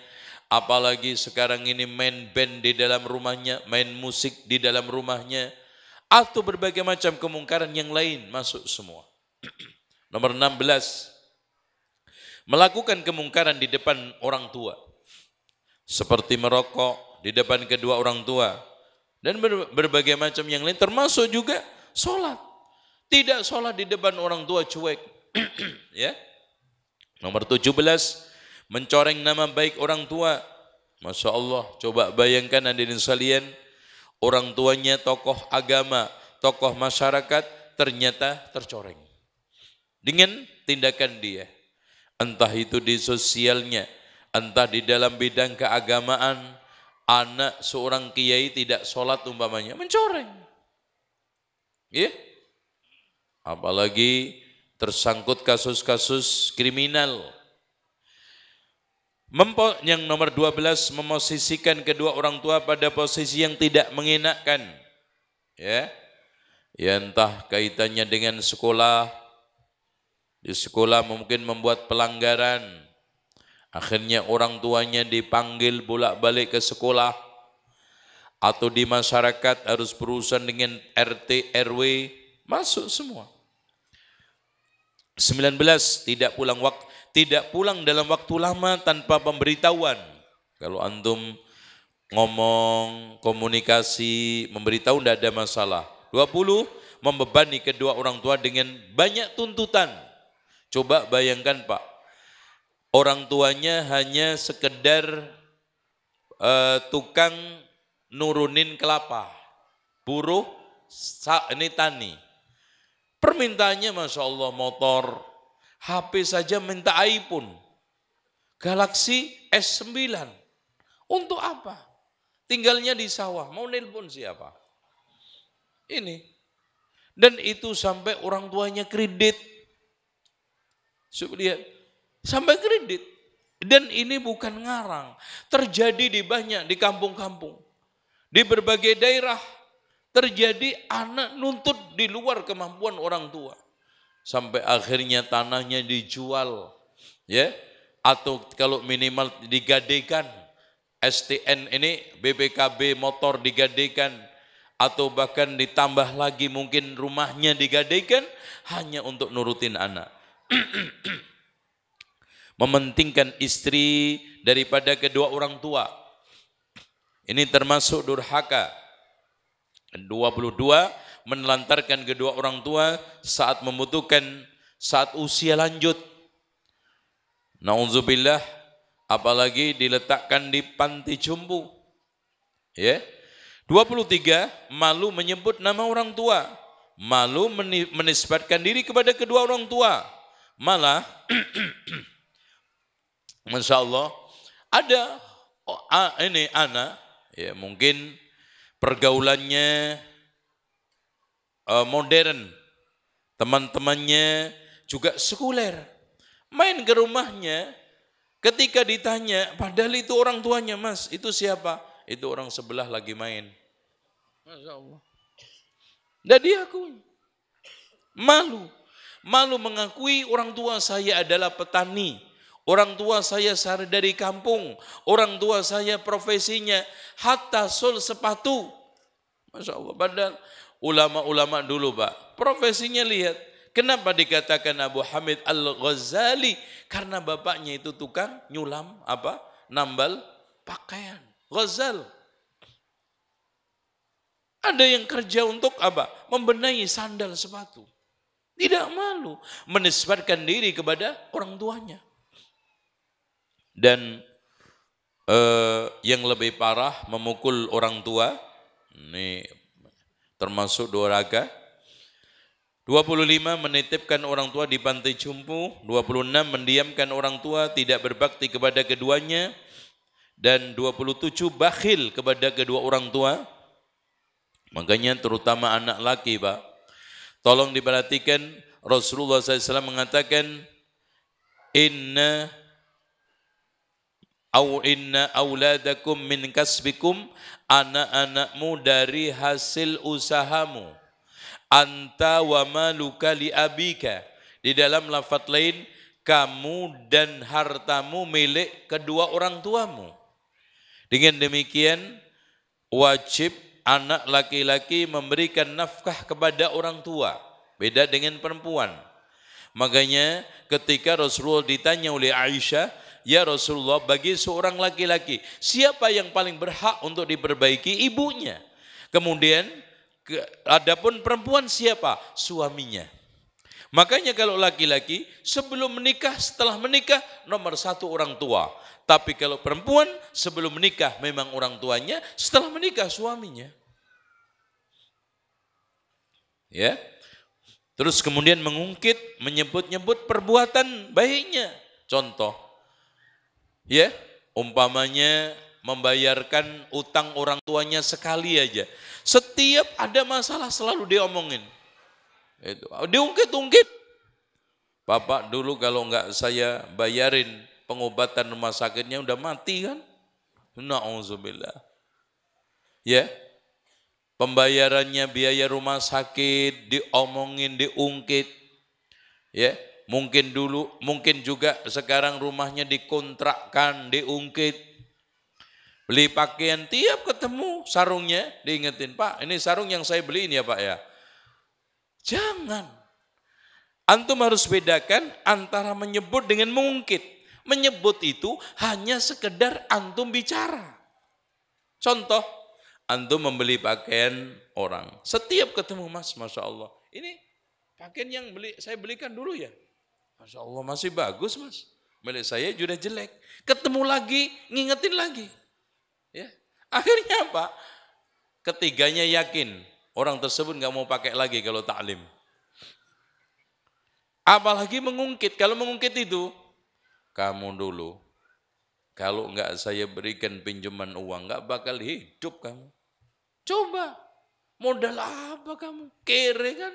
apalagi sekarang ini main band di dalam rumahnya, main musik di dalam rumahnya, atau berbagai macam kemungkaran yang lain masuk semua. Nomor 16, melakukan kemungkaran di depan orang tua. Seperti merokok di depan kedua orang tua. Dan berbagai macam yang lain termasuk juga Sholat. Tidak sholat di depan orang tua cuek. ya. Nomor 17, mencoreng nama baik orang tua. Masya Allah, coba bayangkan hadirin salian, orang tuanya tokoh agama, tokoh masyarakat, ternyata tercoreng. Dengan tindakan dia. Entah itu di sosialnya, entah di dalam bidang keagamaan, anak seorang kiai tidak sholat umpamanya, mencoreng. Iya? Apalagi tersangkut kasus-kasus kriminal. Mempo yang nomor 12 memosisikan kedua orang tua pada posisi yang tidak mengenakkan. Ya. Ya entah kaitannya dengan sekolah. Di sekolah mungkin membuat pelanggaran. Akhirnya orang tuanya dipanggil bolak-balik ke sekolah atau di masyarakat harus berurusan dengan RT, RW, masuk semua. 19 tidak pulang waktu tidak pulang dalam waktu lama tanpa pemberitahuan. Kalau antum ngomong, komunikasi, memberitahu tidak ada masalah. 20 membebani kedua orang tua dengan banyak tuntutan. Coba bayangkan Pak, orang tuanya hanya sekedar uh, tukang nurunin kelapa, buruh ini tani. Permintaannya Masya Allah motor, HP saja minta iPhone, Galaxy S9. Untuk apa? Tinggalnya di sawah, mau nelpon siapa? Ini. Dan itu sampai orang tuanya kredit. Lihat, sampai kredit. Dan ini bukan ngarang, terjadi di banyak di kampung-kampung. Di berbagai daerah terjadi anak nuntut di luar kemampuan orang tua. Sampai akhirnya tanahnya dijual. ya Atau kalau minimal digadekan. STN ini BPKB motor digadekan atau bahkan ditambah lagi mungkin rumahnya digadekan hanya untuk nurutin anak. Mementingkan istri daripada kedua orang tua. Ini termasuk durhaka. 22 menelantarkan kedua orang tua saat membutuhkan saat usia lanjut. Nauzubillah apalagi diletakkan di panti jumbu. Ya. Yeah. 23 malu menyebut nama orang tua, malu menisbatkan diri kepada kedua orang tua. Malah Masya Allah ada oh, ini anak Ya, mungkin pergaulannya uh, modern, teman-temannya juga sekuler. Main ke rumahnya, ketika ditanya, padahal itu orang tuanya mas, itu siapa? Itu orang sebelah lagi main. Masya Allah. jadi aku Malu. Malu mengakui orang tua saya adalah petani. Orang tua saya dari kampung, orang tua saya profesinya hatta sol sepatu. Masya Allah, padahal ulama-ulama dulu Pak, profesinya lihat. Kenapa dikatakan Abu Hamid Al-Ghazali? Karena bapaknya itu tukang nyulam apa? Nambal pakaian. Ghazal. Ada yang kerja untuk apa? Membenahi sandal sepatu. Tidak malu menisbatkan diri kepada orang tuanya dan eh, yang lebih parah memukul orang tua ini termasuk dua raga 25 menitipkan orang tua di pantai jumpu 26 mendiamkan orang tua tidak berbakti kepada keduanya dan 27 bakhil kepada kedua orang tua makanya terutama anak laki Pak tolong diperhatikan Rasulullah SAW mengatakan inna Au inna auladakum min kasbikum anak-anakmu dari hasil usahamu. Anta wa maluka li abika. Di dalam lafat lain, kamu dan hartamu milik kedua orang tuamu. Dengan demikian, wajib anak laki-laki memberikan nafkah kepada orang tua. Beda dengan perempuan. Makanya ketika Rasulullah ditanya oleh Aisyah, Ya Rasulullah, bagi seorang laki-laki, siapa yang paling berhak untuk diperbaiki? Ibunya. Kemudian, adapun perempuan siapa? Suaminya. Makanya kalau laki-laki sebelum menikah, setelah menikah nomor satu orang tua. Tapi kalau perempuan sebelum menikah memang orang tuanya, setelah menikah suaminya. Ya. Terus kemudian mengungkit, menyebut-nyebut perbuatan baiknya. Contoh, Ya, umpamanya membayarkan utang orang tuanya sekali aja. Setiap ada masalah selalu diomongin, Itu, diungkit-ungkit. Bapak dulu kalau nggak saya bayarin pengobatan rumah sakitnya udah mati kan? Na'udzubillah. Ya, pembayarannya biaya rumah sakit diomongin diungkit. Ya, Mungkin dulu, mungkin juga sekarang rumahnya dikontrakkan, diungkit. Beli pakaian, tiap ketemu sarungnya diingetin, Pak ini sarung yang saya beli ini ya Pak ya. Jangan. Antum harus bedakan antara menyebut dengan mengungkit. Menyebut itu hanya sekedar antum bicara. Contoh, antum membeli pakaian orang. Setiap ketemu mas, Masya Allah. Ini pakaian yang beli, saya belikan dulu ya. Masya Allah masih bagus mas. Milik saya sudah jelek. Ketemu lagi, ngingetin lagi. Ya. Akhirnya apa? Ketiganya yakin orang tersebut nggak mau pakai lagi kalau taklim. Apalagi mengungkit. Kalau mengungkit itu, kamu dulu kalau nggak saya berikan pinjaman uang nggak bakal hidup kamu. Coba modal apa kamu? Kere kan?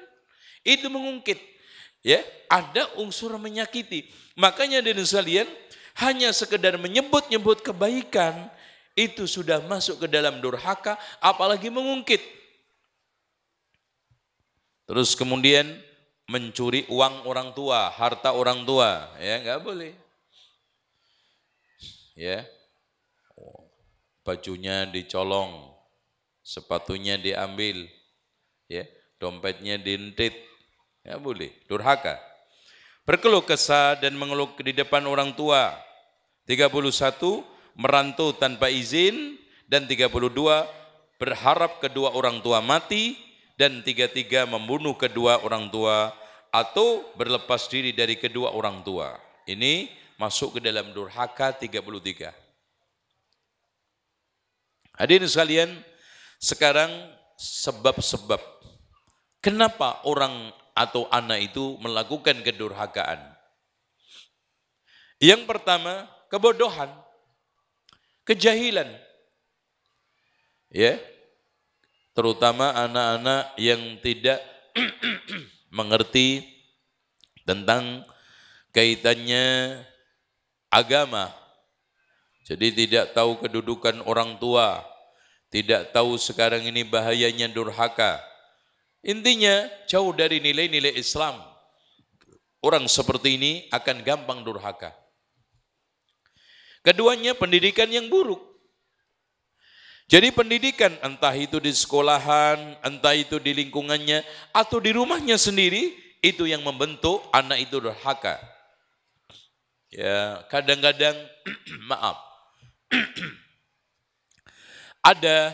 Itu mengungkit ya ada unsur menyakiti. Makanya dari sekalian hanya sekedar menyebut-nyebut kebaikan itu sudah masuk ke dalam durhaka apalagi mengungkit. Terus kemudian mencuri uang orang tua, harta orang tua, ya nggak boleh. Ya, bajunya dicolong, sepatunya diambil, ya dompetnya dintit Ya boleh, durhaka. Berkeluh kesah dan mengeluh di depan orang tua. 31 merantau tanpa izin dan 32 berharap kedua orang tua mati dan 33 membunuh kedua orang tua atau berlepas diri dari kedua orang tua. Ini masuk ke dalam durhaka 33. Hadirin sekalian, sekarang sebab-sebab kenapa orang atau anak itu melakukan kedurhakaan. Yang pertama, kebodohan, kejahilan. Ya. Terutama anak-anak yang tidak mengerti tentang kaitannya agama. Jadi tidak tahu kedudukan orang tua, tidak tahu sekarang ini bahayanya durhaka Intinya jauh dari nilai-nilai Islam. Orang seperti ini akan gampang durhaka. Keduanya pendidikan yang buruk. Jadi pendidikan entah itu di sekolahan, entah itu di lingkungannya, atau di rumahnya sendiri, itu yang membentuk anak itu durhaka. Ya, kadang-kadang maaf. ada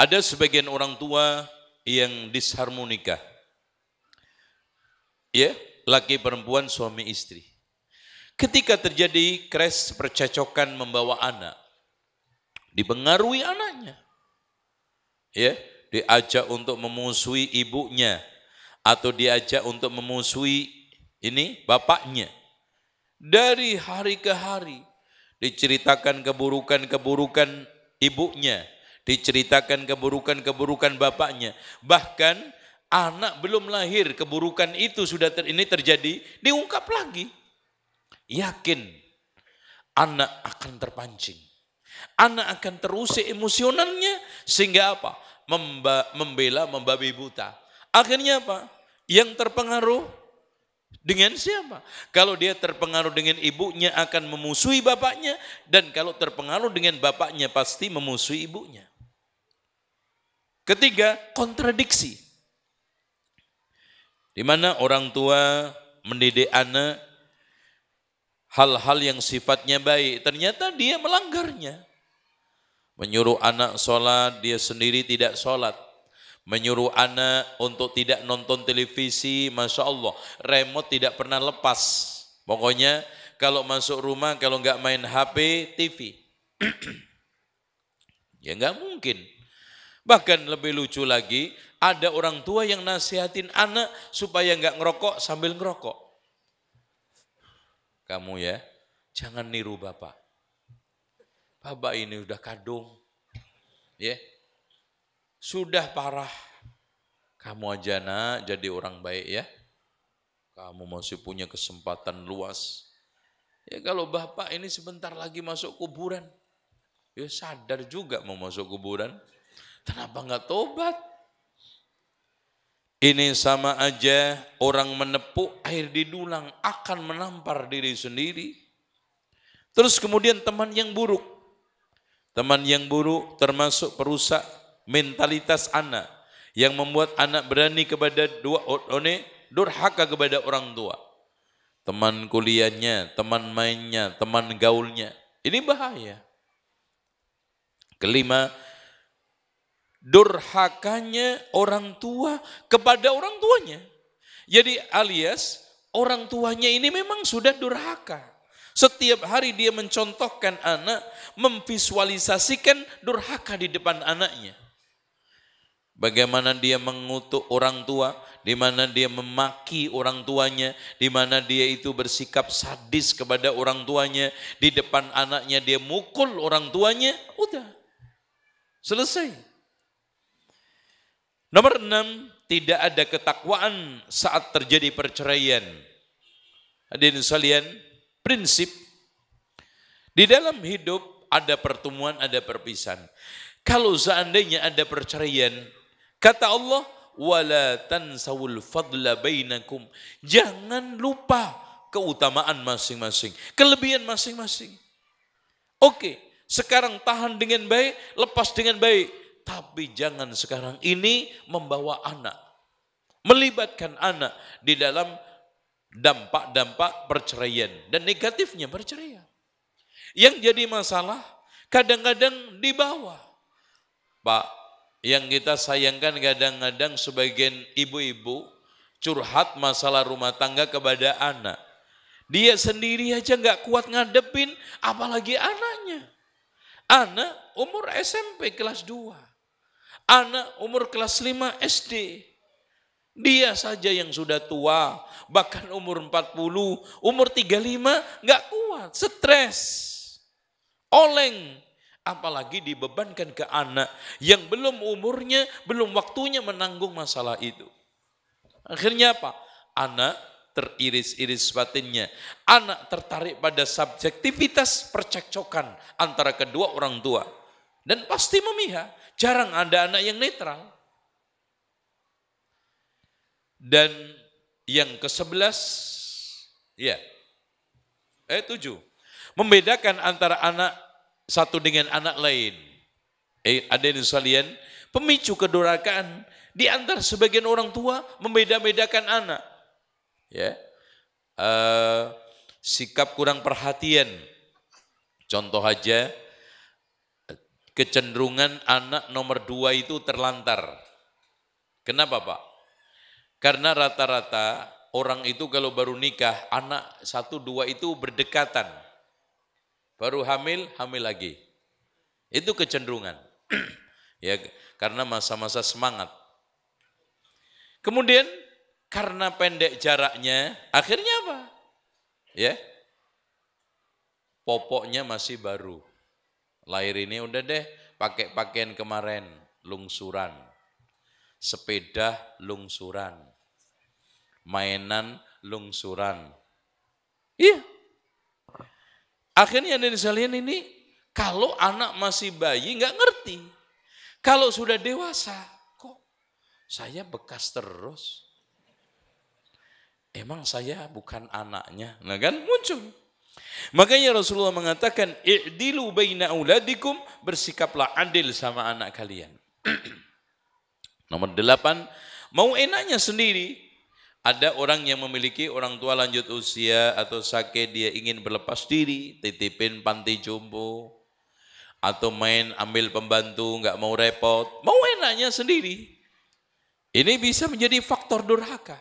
Ada sebagian orang tua yang disharmonika. Ya, laki perempuan suami istri. Ketika terjadi crash percecokan membawa anak, dipengaruhi anaknya. Ya, diajak untuk memusuhi ibunya atau diajak untuk memusuhi ini bapaknya. Dari hari ke hari diceritakan keburukan-keburukan ibunya, diceritakan keburukan-keburukan bapaknya. Bahkan anak belum lahir keburukan itu sudah ter, ini terjadi, diungkap lagi. Yakin anak akan terpancing. Anak akan terusik emosionalnya sehingga apa? memba, membela membabi buta. Akhirnya apa? Yang terpengaruh dengan siapa? Kalau dia terpengaruh dengan ibunya akan memusuhi bapaknya dan kalau terpengaruh dengan bapaknya pasti memusuhi ibunya. Ketiga, kontradiksi. Di mana orang tua mendidik anak hal-hal yang sifatnya baik, ternyata dia melanggarnya menyuruh anak sholat, dia sendiri tidak sholat. Menyuruh anak untuk tidak nonton televisi, Masya Allah. Remote tidak pernah lepas. Pokoknya kalau masuk rumah, kalau nggak main HP, TV. ya nggak mungkin. Bahkan lebih lucu lagi, ada orang tua yang nasihatin anak supaya nggak ngerokok sambil ngerokok. Kamu ya, jangan niru bapak. Bapak ini sudah kadung. Ya. Sudah parah. Kamu aja nak jadi orang baik ya. Kamu masih punya kesempatan luas. Ya kalau bapak ini sebentar lagi masuk kuburan. Ya sadar juga mau masuk kuburan. Kenapa nggak tobat? Ini sama aja orang menepuk air di dulang akan menampar diri sendiri. Terus kemudian teman yang buruk Teman yang buruk termasuk perusak mentalitas anak yang membuat anak berani kepada dua one durhaka kepada orang tua. Teman kuliahnya, teman mainnya, teman gaulnya. Ini bahaya. Kelima, durhakanya orang tua kepada orang tuanya. Jadi alias orang tuanya ini memang sudah durhaka. Setiap hari dia mencontohkan anak, memvisualisasikan durhaka di depan anaknya. Bagaimana dia mengutuk orang tua, di mana dia memaki orang tuanya, di mana dia itu bersikap sadis kepada orang tuanya, di depan anaknya dia mukul orang tuanya, udah. Selesai. Nomor enam, tidak ada ketakwaan saat terjadi perceraian. Hadirin sekalian, prinsip. Di dalam hidup ada pertemuan, ada perpisahan. Kalau seandainya ada perceraian, kata Allah, wala tansawul fadla bainakum. Jangan lupa keutamaan masing-masing, kelebihan masing-masing. Oke, sekarang tahan dengan baik, lepas dengan baik. Tapi jangan sekarang ini membawa anak melibatkan anak di dalam dampak-dampak perceraian dan negatifnya perceraian. Yang jadi masalah kadang-kadang di bawah. Pak, yang kita sayangkan kadang-kadang sebagian ibu-ibu curhat masalah rumah tangga kepada anak. Dia sendiri aja nggak kuat ngadepin, apalagi anaknya. Anak umur SMP kelas 2. Anak umur kelas 5 SD. Dia saja yang sudah tua, bahkan umur 40, umur 35 nggak kuat, stres, oleng, apalagi dibebankan ke anak yang belum umurnya, belum waktunya menanggung masalah itu. Akhirnya apa? Anak teriris-iris batinnya. Anak tertarik pada subjektivitas percekcokan antara kedua orang tua. Dan pasti memihak. Jarang ada anak yang netral. Dan yang ke-11, ya, eh tujuh. Membedakan antara anak satu dengan anak lain. Eh, ada yang salian, pemicu kedurakaan di antara sebagian orang tua membeda-bedakan anak. Ya, eh, sikap kurang perhatian. Contoh aja, kecenderungan anak nomor dua itu terlantar. Kenapa Pak? Karena rata-rata orang itu kalau baru nikah, anak satu dua itu berdekatan. Baru hamil, hamil lagi. Itu kecenderungan. ya, karena masa-masa semangat. Kemudian karena pendek jaraknya, akhirnya apa? Ya. Popoknya masih baru. Lahir ini udah deh pakai pakaian kemarin, lungsuran. Sepeda lungsuran mainan lungsuran. Iya. Akhirnya dari sekalian ini, kalau anak masih bayi nggak ngerti. Kalau sudah dewasa, kok saya bekas terus? Emang saya bukan anaknya? Nah kan muncul. Makanya Rasulullah mengatakan, I'dilu baina uladikum, bersikaplah adil sama anak kalian. Nomor delapan, mau enaknya sendiri, ada orang yang memiliki orang tua lanjut usia atau sakit dia ingin berlepas diri, titipin panti jompo atau main ambil pembantu nggak mau repot, mau enaknya sendiri. Ini bisa menjadi faktor durhaka.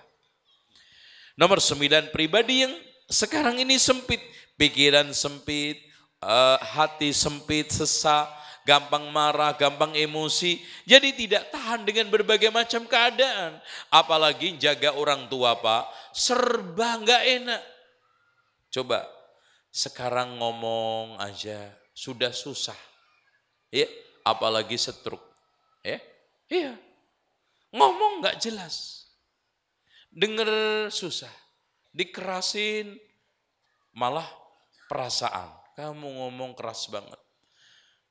Nomor sembilan, pribadi yang sekarang ini sempit, pikiran sempit, eh, hati sempit, sesak, gampang marah, gampang emosi. Jadi tidak tahan dengan berbagai macam keadaan. Apalagi jaga orang tua pak, serba nggak enak. Coba sekarang ngomong aja sudah susah. Ya, apalagi setruk. Ya, iya. Ngomong nggak jelas. Dengar susah. Dikerasin malah perasaan. Kamu ngomong keras banget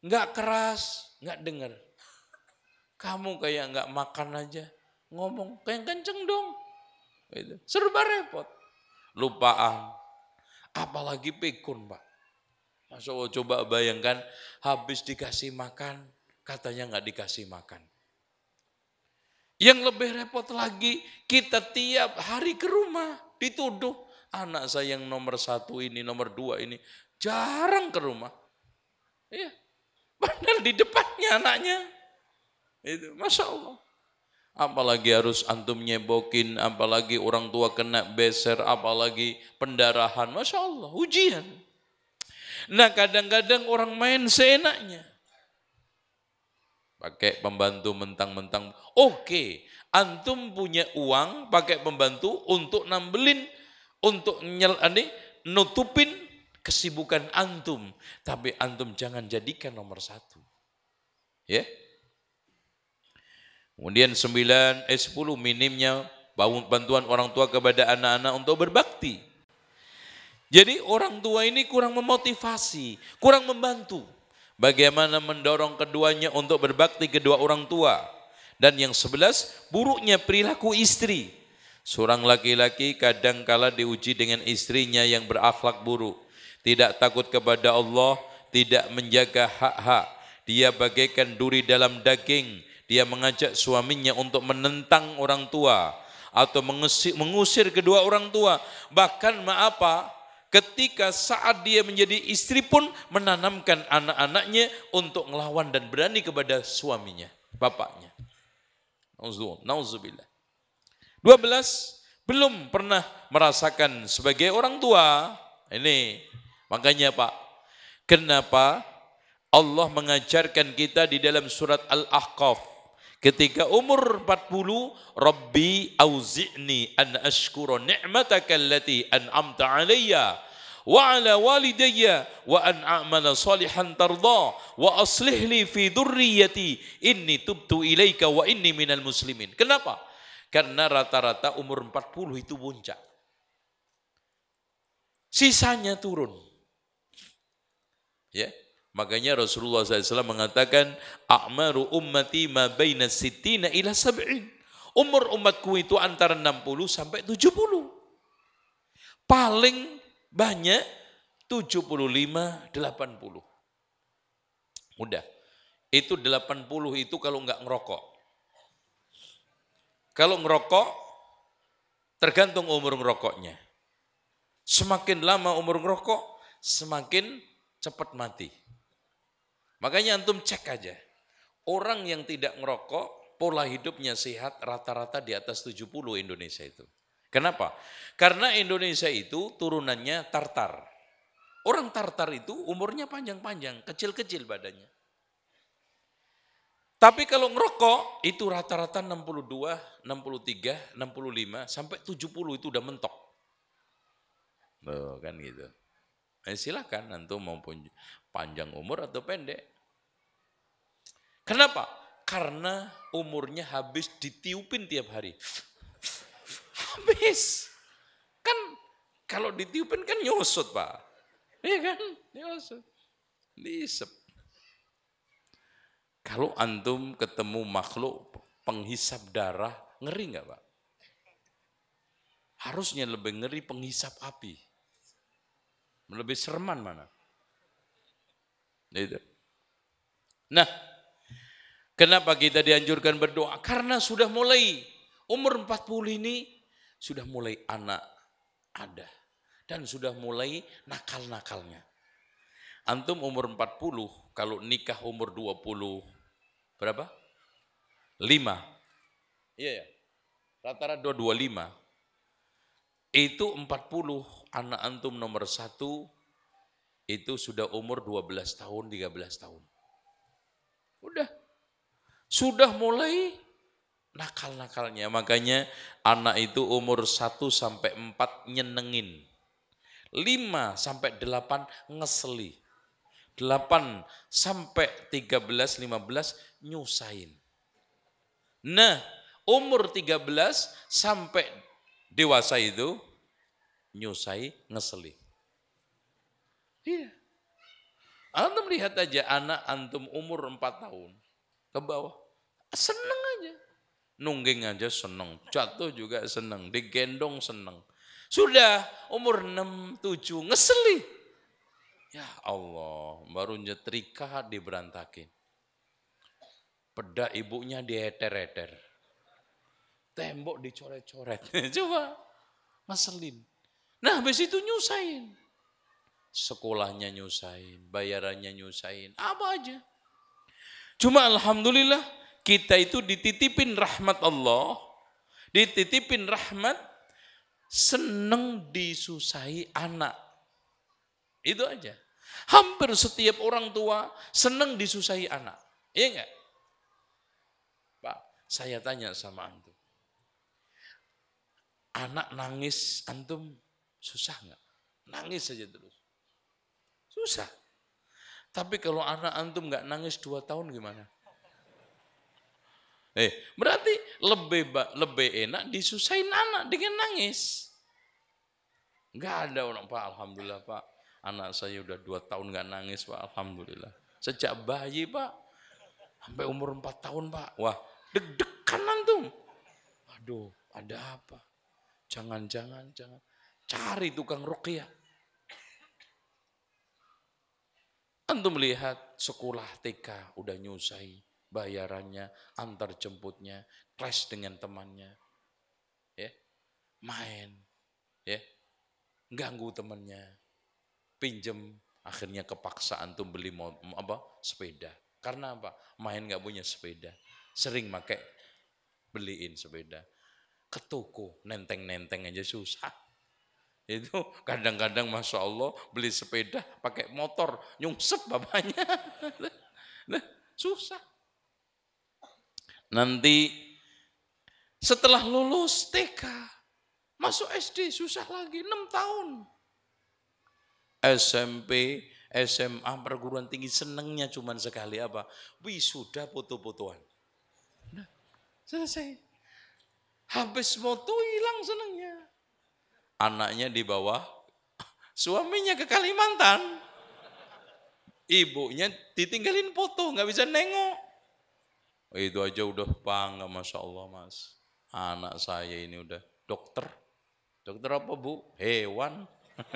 nggak keras, nggak dengar. Kamu kayak nggak makan aja, ngomong kayak kenceng dong. Gitu. Serba repot. Lupaan, apalagi pikun pak. Masuk, oh, coba bayangkan habis dikasih makan, katanya nggak dikasih makan. Yang lebih repot lagi, kita tiap hari ke rumah dituduh. Anak saya yang nomor satu ini, nomor dua ini, jarang ke rumah. Iya, Padahal di depannya anaknya. Itu, Masya Allah. Apalagi harus antum nyebokin, apalagi orang tua kena beser, apalagi pendarahan. Masya Allah, ujian. Nah kadang-kadang orang main seenaknya. Pakai pembantu mentang-mentang. Oke, antum punya uang pakai pembantu untuk nambelin, untuk nyel, ini, nutupin kesibukan antum, tapi antum jangan jadikan nomor satu. Ya. Kemudian sembilan, eh sepuluh minimnya bantuan orang tua kepada anak-anak untuk berbakti. Jadi orang tua ini kurang memotivasi, kurang membantu. Bagaimana mendorong keduanya untuk berbakti kedua orang tua. Dan yang sebelas, buruknya perilaku istri. Seorang laki-laki kadangkala diuji dengan istrinya yang berakhlak buruk tidak takut kepada Allah, tidak menjaga hak-hak. Dia bagaikan duri dalam daging. Dia mengajak suaminya untuk menentang orang tua atau mengusir, mengusir kedua orang tua. Bahkan maaf apa? Ketika saat dia menjadi istri pun menanamkan anak-anaknya untuk melawan dan berani kepada suaminya, bapaknya. Nauzubillah. 12 belum pernah merasakan sebagai orang tua ini Makanya Pak, kenapa Allah mengajarkan kita di dalam surat Al-Ahqaf ketika umur 40 Rabbi auzi'ni an ashkura ni'mataka allati an'amta alayya wa ala walidayya wa an a'mala salihan tardha wa aslih li fi dhurriyyati inni tubtu ilaika wa inni minal muslimin. Kenapa? Karena rata-rata umur 40 itu puncak. Sisanya turun. Ya, makanya Rasulullah SAW mengatakan a'maru ummati ma baina sittina ila sab'in. Umur umatku itu antara 60 sampai 70. Paling banyak 75 80. Mudah. Itu 80 itu kalau nggak ngerokok. Kalau ngerokok, tergantung umur ngerokoknya. Semakin lama umur ngerokok, semakin cepat mati. Makanya antum cek aja. Orang yang tidak ngerokok, pola hidupnya sehat rata-rata di atas 70 Indonesia itu. Kenapa? Karena Indonesia itu turunannya Tartar. Orang Tartar itu umurnya panjang-panjang, kecil-kecil badannya. Tapi kalau ngerokok itu rata-rata 62, 63, 65 sampai 70 itu udah mentok. Loh, kan gitu. Eh, silahkan antum mau panjang umur atau pendek. Kenapa? Karena umurnya habis ditiupin tiap hari. habis. Kan kalau ditiupin kan nyusut pak. Iya kan? Nyusut. nisep. Kalau antum ketemu makhluk penghisap darah, ngeri nggak pak? Harusnya lebih ngeri penghisap api. Lebih sereman mana? Itu. Nah, kenapa kita dianjurkan berdoa? Karena sudah mulai umur 40 ini sudah mulai anak ada dan sudah mulai nakal-nakalnya. Antum umur 40, kalau nikah umur 20 berapa? 5. Iya ya. Rata-rata 25. Itu 40 anak antum nomor satu itu sudah umur 12 tahun, 13 tahun. Udah. Sudah mulai nakal-nakalnya. Makanya anak itu umur 1 sampai 4 nyenengin. 5 sampai 8 ngeseli. 8 sampai 13, 15 nyusahin. Nah, umur 13 sampai dewasa itu nyusai ngeseli. Iya. Antum lihat aja anak antum umur 4 tahun ke bawah. Seneng aja. Nungging aja seneng. Jatuh juga seneng. Digendong seneng. Sudah umur 6, 7 ngeseli. Ya Allah, baru nyetrika diberantakin. Peda ibunya dieter-eter. Tembok dicoret-coret. Coba ngeselin. Nah habis itu nyusahin. Sekolahnya nyusahin, bayarannya nyusahin, apa aja. Cuma Alhamdulillah kita itu dititipin rahmat Allah, dititipin rahmat, seneng disusahi anak. Itu aja. Hampir setiap orang tua seneng disusahi anak. Iya enggak? Pak, saya tanya sama antum. Anak nangis antum Susah nggak? Nangis saja terus. Susah. Tapi kalau anak antum nggak nangis dua tahun gimana? Eh, berarti lebih lebih enak disusahin anak dengan nangis. Nggak ada orang pak, alhamdulillah pak. Anak saya udah dua tahun nggak nangis pak, alhamdulillah. Sejak bayi pak, sampai umur empat tahun pak. Wah, deg-degan antum. Aduh, ada apa? Jangan, jangan, jangan. Cari tukang ruqyah. Antum melihat sekolah TK udah nyusai bayarannya, antar jemputnya, clash dengan temannya. Ya. Main. Ya. Ganggu temannya. Pinjem akhirnya kepaksa antum beli apa sepeda karena apa main nggak punya sepeda sering pakai beliin sepeda ke toko nenteng-nenteng aja susah itu kadang-kadang Masya Allah beli sepeda pakai motor, nyungsep bapaknya. Nah, susah. Nanti setelah lulus TK, masuk SD susah lagi, 6 tahun. SMP, SMA, perguruan tinggi senengnya cuma sekali apa? Wisuda foto-fotoan. Nah, selesai. Habis foto hilang senengnya. Anaknya di bawah suaminya ke Kalimantan. Ibunya ditinggalin foto, nggak bisa nengok. Itu aja udah bangga, Masya Allah mas. Anak saya ini udah dokter. Dokter apa bu? Hewan.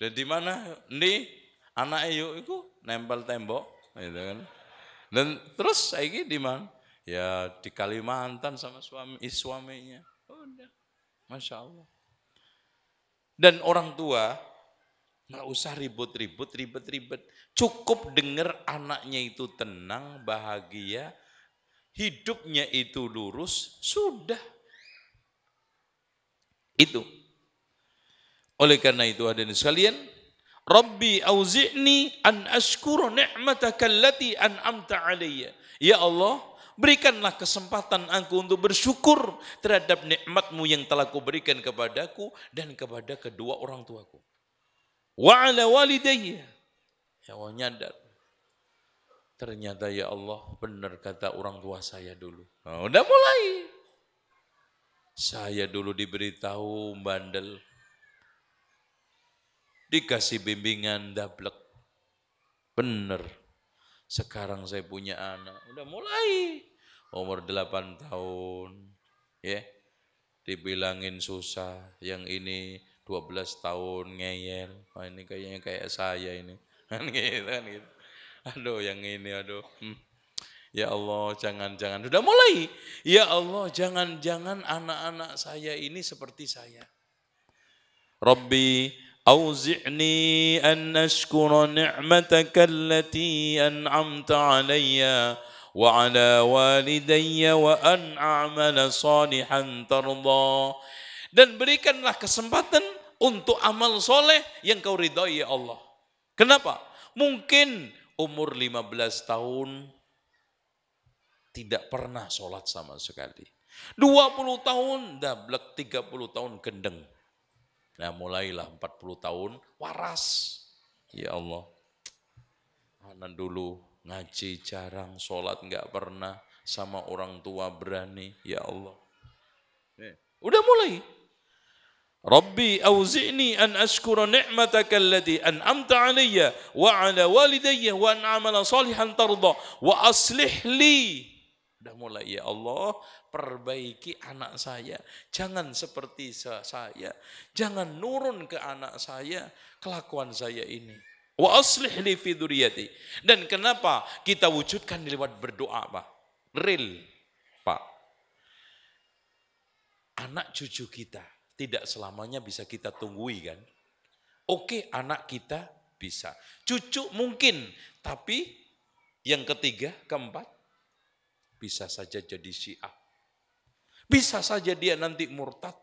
Dan di mana? Nih, anak yuk itu nempel tembok. Gitu kan. Dan terus saya di mana? Ya di Kalimantan sama suami, eh, suaminya. Udah. Masya Allah. Dan orang tua nggak usah ribut-ribut, ribet-ribet. Cukup dengar anaknya itu tenang, bahagia, hidupnya itu lurus, sudah. Itu. Oleh karena itu hadirin sekalian, Rabbi auzi'ni an ashkuru ni'mataka allati an'amta alayya. Ya Allah, Berikanlah kesempatan aku untuk bersyukur terhadap nikmatmu yang telah Kau berikan kepadaku dan kepada kedua orang tuaku. Wa ala walidayya. Ya Allah nyadar. Ternyata ya Allah benar kata orang tua saya dulu. Nah, udah mulai. Saya dulu diberitahu bandel. Dikasih bimbingan dablek. Benar sekarang saya punya anak. Udah mulai umur 8 tahun. Ya. Dibilangin susah. Yang ini 12 tahun ngeyel. Wah, ini kayaknya kayak saya ini. Kan gitu kan gitu. Aduh yang ini aduh. Hmm. Ya Allah, jangan-jangan. Sudah mulai. Ya Allah, jangan-jangan anak-anak saya ini seperti saya. Robbi أوزعني أن أشكر نعمتك التي أنعمت علي وعلى والدي وأن أعمل صالحا ترضى dan berikanlah kesempatan untuk amal soleh yang kau ridhoi ya Allah. Kenapa? Mungkin umur 15 tahun tidak pernah sholat sama sekali. 20 tahun dablek, 30 tahun gendeng. Nah mulailah 40 tahun waras. Ya Allah. Anan ah, dulu ngaji jarang, sholat nggak pernah, sama orang tua berani. Ya Allah. Eh, udah mulai. Rabbi auzi'ni an ashkura ni'mataka allati an'amta alayya wa ala walidayya wa an amala salihan tarda wa aslih li. Udah mulai ya Allah, perbaiki anak saya. Jangan seperti saya. Jangan nurun ke anak saya kelakuan saya ini. Wa aslih li fi Dan kenapa kita wujudkan lewat berdoa, Pak? Real, Pak. Anak cucu kita tidak selamanya bisa kita tunggui kan? Oke, anak kita bisa. Cucu mungkin, tapi yang ketiga, keempat bisa saja jadi syiah bisa saja dia nanti murtad.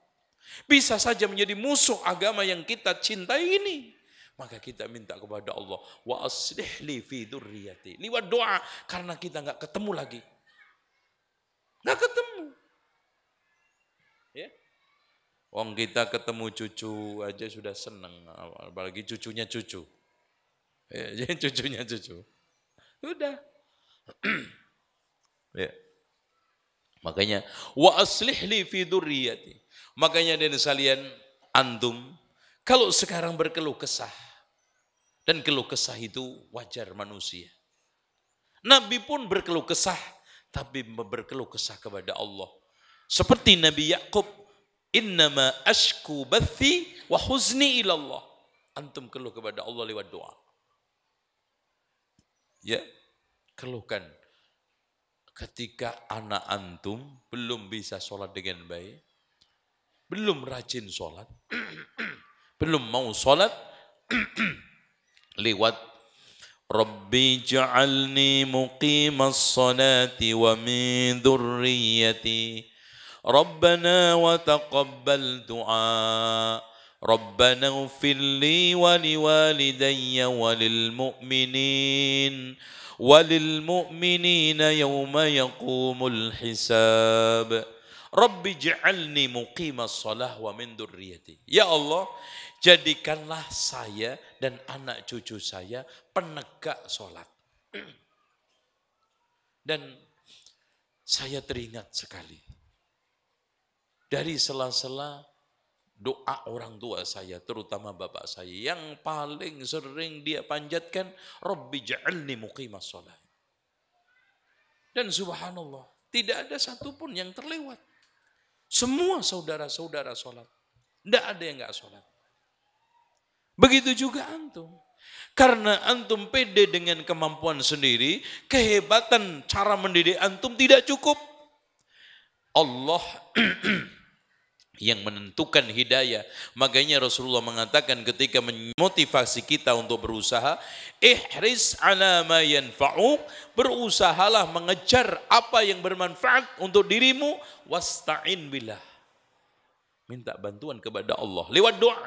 Bisa saja menjadi musuh agama yang kita cintai ini. Maka kita minta kepada Allah. Wa aslihli fi durriyati. Lewat doa. Karena kita nggak ketemu lagi. Nggak ketemu. Ya. Wong kita ketemu cucu aja sudah seneng. Apalagi cucunya cucu. Ya, jadi cucunya cucu. Sudah. ya. Makanya wa aslihli fi dzurriyyati. Makanya dan salian antum kalau sekarang berkeluh kesah dan keluh kesah itu wajar manusia. Nabi pun berkeluh kesah tapi berkeluh kesah kepada Allah. Seperti Nabi Yakub, "Innama ashku bathi wa huzni ilallah." Antum keluh kepada Allah lewat doa. Ya, keluhkan ketika anak antum belum bisa sholat dengan baik, belum rajin sholat, belum mau sholat, lewat Rabbi ja'alni muqimas salati wa min dhurriyyati Rabbana wa taqabbal du'a ربنا اغفر وللمؤمنين يوم يقوم الحساب Rabbi ja'alni مقيم salah ومن min يا الله ya Allah, jadikanlah saya dan anak cucu saya penegak sholat. Dan saya teringat sekali. Dari sela-sela doa orang tua saya, terutama bapak saya, yang paling sering dia panjatkan, Rabbi ja'alni muqimah sholat. Dan subhanallah, tidak ada satupun yang terlewat. Semua saudara-saudara sholat. Tidak ada yang nggak sholat. Begitu juga antum. Karena antum pede dengan kemampuan sendiri, kehebatan cara mendidik antum tidak cukup. Allah yang menentukan hidayah. Makanya Rasulullah mengatakan ketika memotivasi kita untuk berusaha, ihris ala ma yanfa'uk, berusahalah mengejar apa yang bermanfaat untuk dirimu, wasta'in billah. Minta bantuan kepada Allah lewat doa.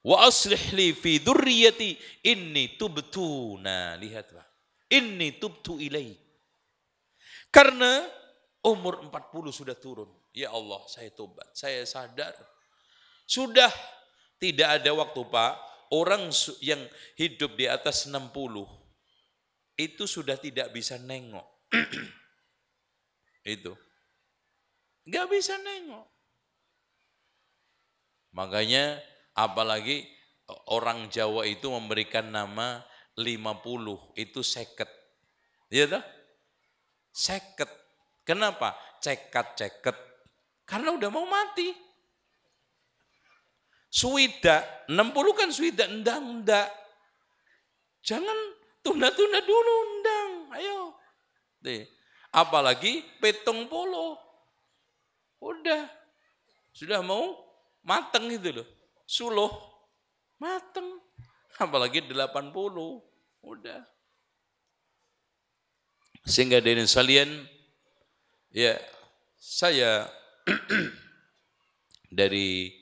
Wa aslih li fi dhurriyyati inni tubtu. Nah, lihatlah, Inni tubtu ilaik. Karena umur 40 sudah turun Ya Allah, saya tobat, saya sadar. Sudah tidak ada waktu Pak, orang yang hidup di atas 60 itu sudah tidak bisa nengok. itu. Gak bisa nengok. Makanya apalagi e, orang Jawa itu memberikan nama 50 itu seket. Iya toh? Seket. Kenapa? Cekat-ceket karena udah mau mati. Suwida, 60 kan suwida, endang, enggak. Jangan tunda-tunda dulu undang, ayo. Deh. Apalagi petong polo. Udah, sudah mau mateng gitu loh. Suluh, mateng. Apalagi 80, udah. Sehingga dengan salian, ya saya dari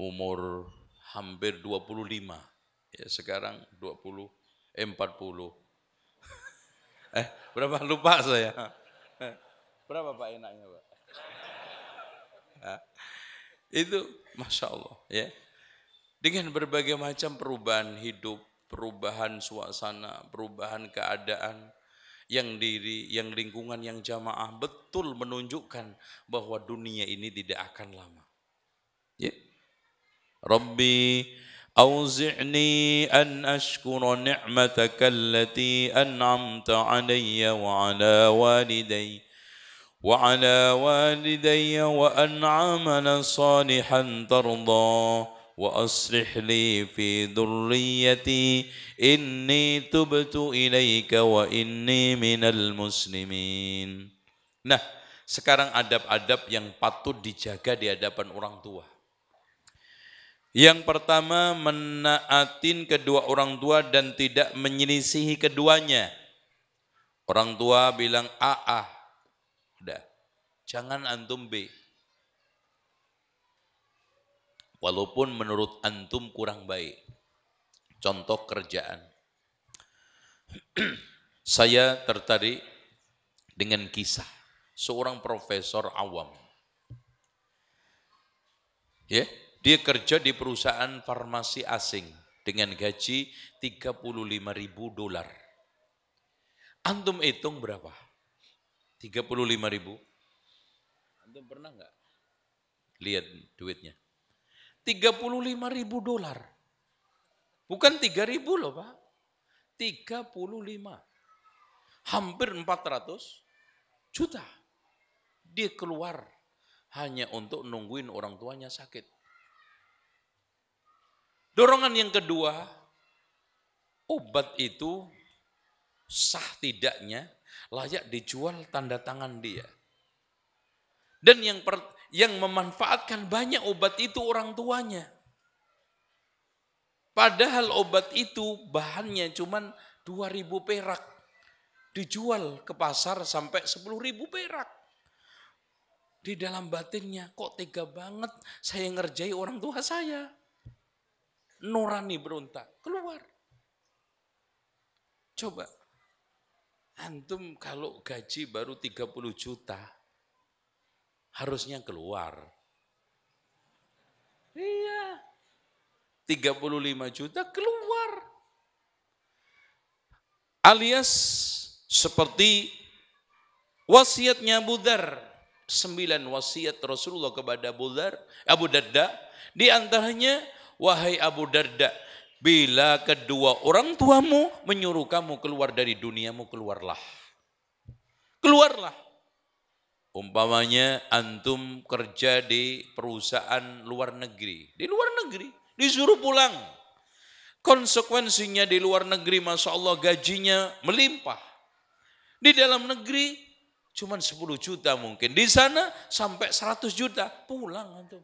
umur hampir 25 ya sekarang 20 eh 40 eh berapa lupa saya berapa Pak enaknya Pak itu Masya Allah ya dengan berbagai macam perubahan hidup perubahan suasana perubahan keadaan yang diri, yang lingkungan, yang jamaah betul menunjukkan bahwa dunia ini tidak akan lama. Ya. Rabbi, أوزعني أن أشكر anamta التي wa ala وعلى wa ala والدي wa anamana salihan ترضاه وأصلح لي في ذريتي إني تبت إليك وإني من المسلمين Nah, sekarang adab-adab yang patut dijaga di hadapan orang tua. Yang pertama, menaatin kedua orang tua dan tidak menyelisihi keduanya. Orang tua bilang A, A. Udah. Jangan antum B. Walaupun menurut antum kurang baik. Contoh kerjaan. Saya tertarik dengan kisah seorang profesor awam. Ya, dia kerja di perusahaan farmasi asing dengan gaji 35 ribu dolar. Antum hitung berapa? 35 ribu. Antum pernah nggak lihat duitnya? 35 ribu dolar. Bukan 3 ribu loh Pak. 35. Hampir 400 juta. Dia keluar hanya untuk nungguin orang tuanya sakit. Dorongan yang kedua, obat itu sah tidaknya layak dijual tanda tangan dia. Dan yang pertama, yang memanfaatkan banyak obat itu orang tuanya. Padahal obat itu bahannya cuma 2000 perak. Dijual ke pasar sampai 10.000 perak. Di dalam batinnya kok tega banget saya ngerjai orang tua saya. Nurani berontak, keluar. Coba antum kalau gaji baru 30 juta, harusnya keluar. Iya. 35 juta keluar. Alias seperti wasiatnya Budar. Sembilan wasiat Rasulullah kepada Budar, Abu Darda. Di antaranya, wahai Abu Darda, bila kedua orang tuamu menyuruh kamu keluar dari duniamu, keluarlah. Keluarlah Umpamanya antum kerja di perusahaan luar negeri. Di luar negeri, disuruh pulang. Konsekuensinya di luar negeri, Masya Allah gajinya melimpah. Di dalam negeri, cuma 10 juta mungkin. Di sana sampai 100 juta, pulang antum.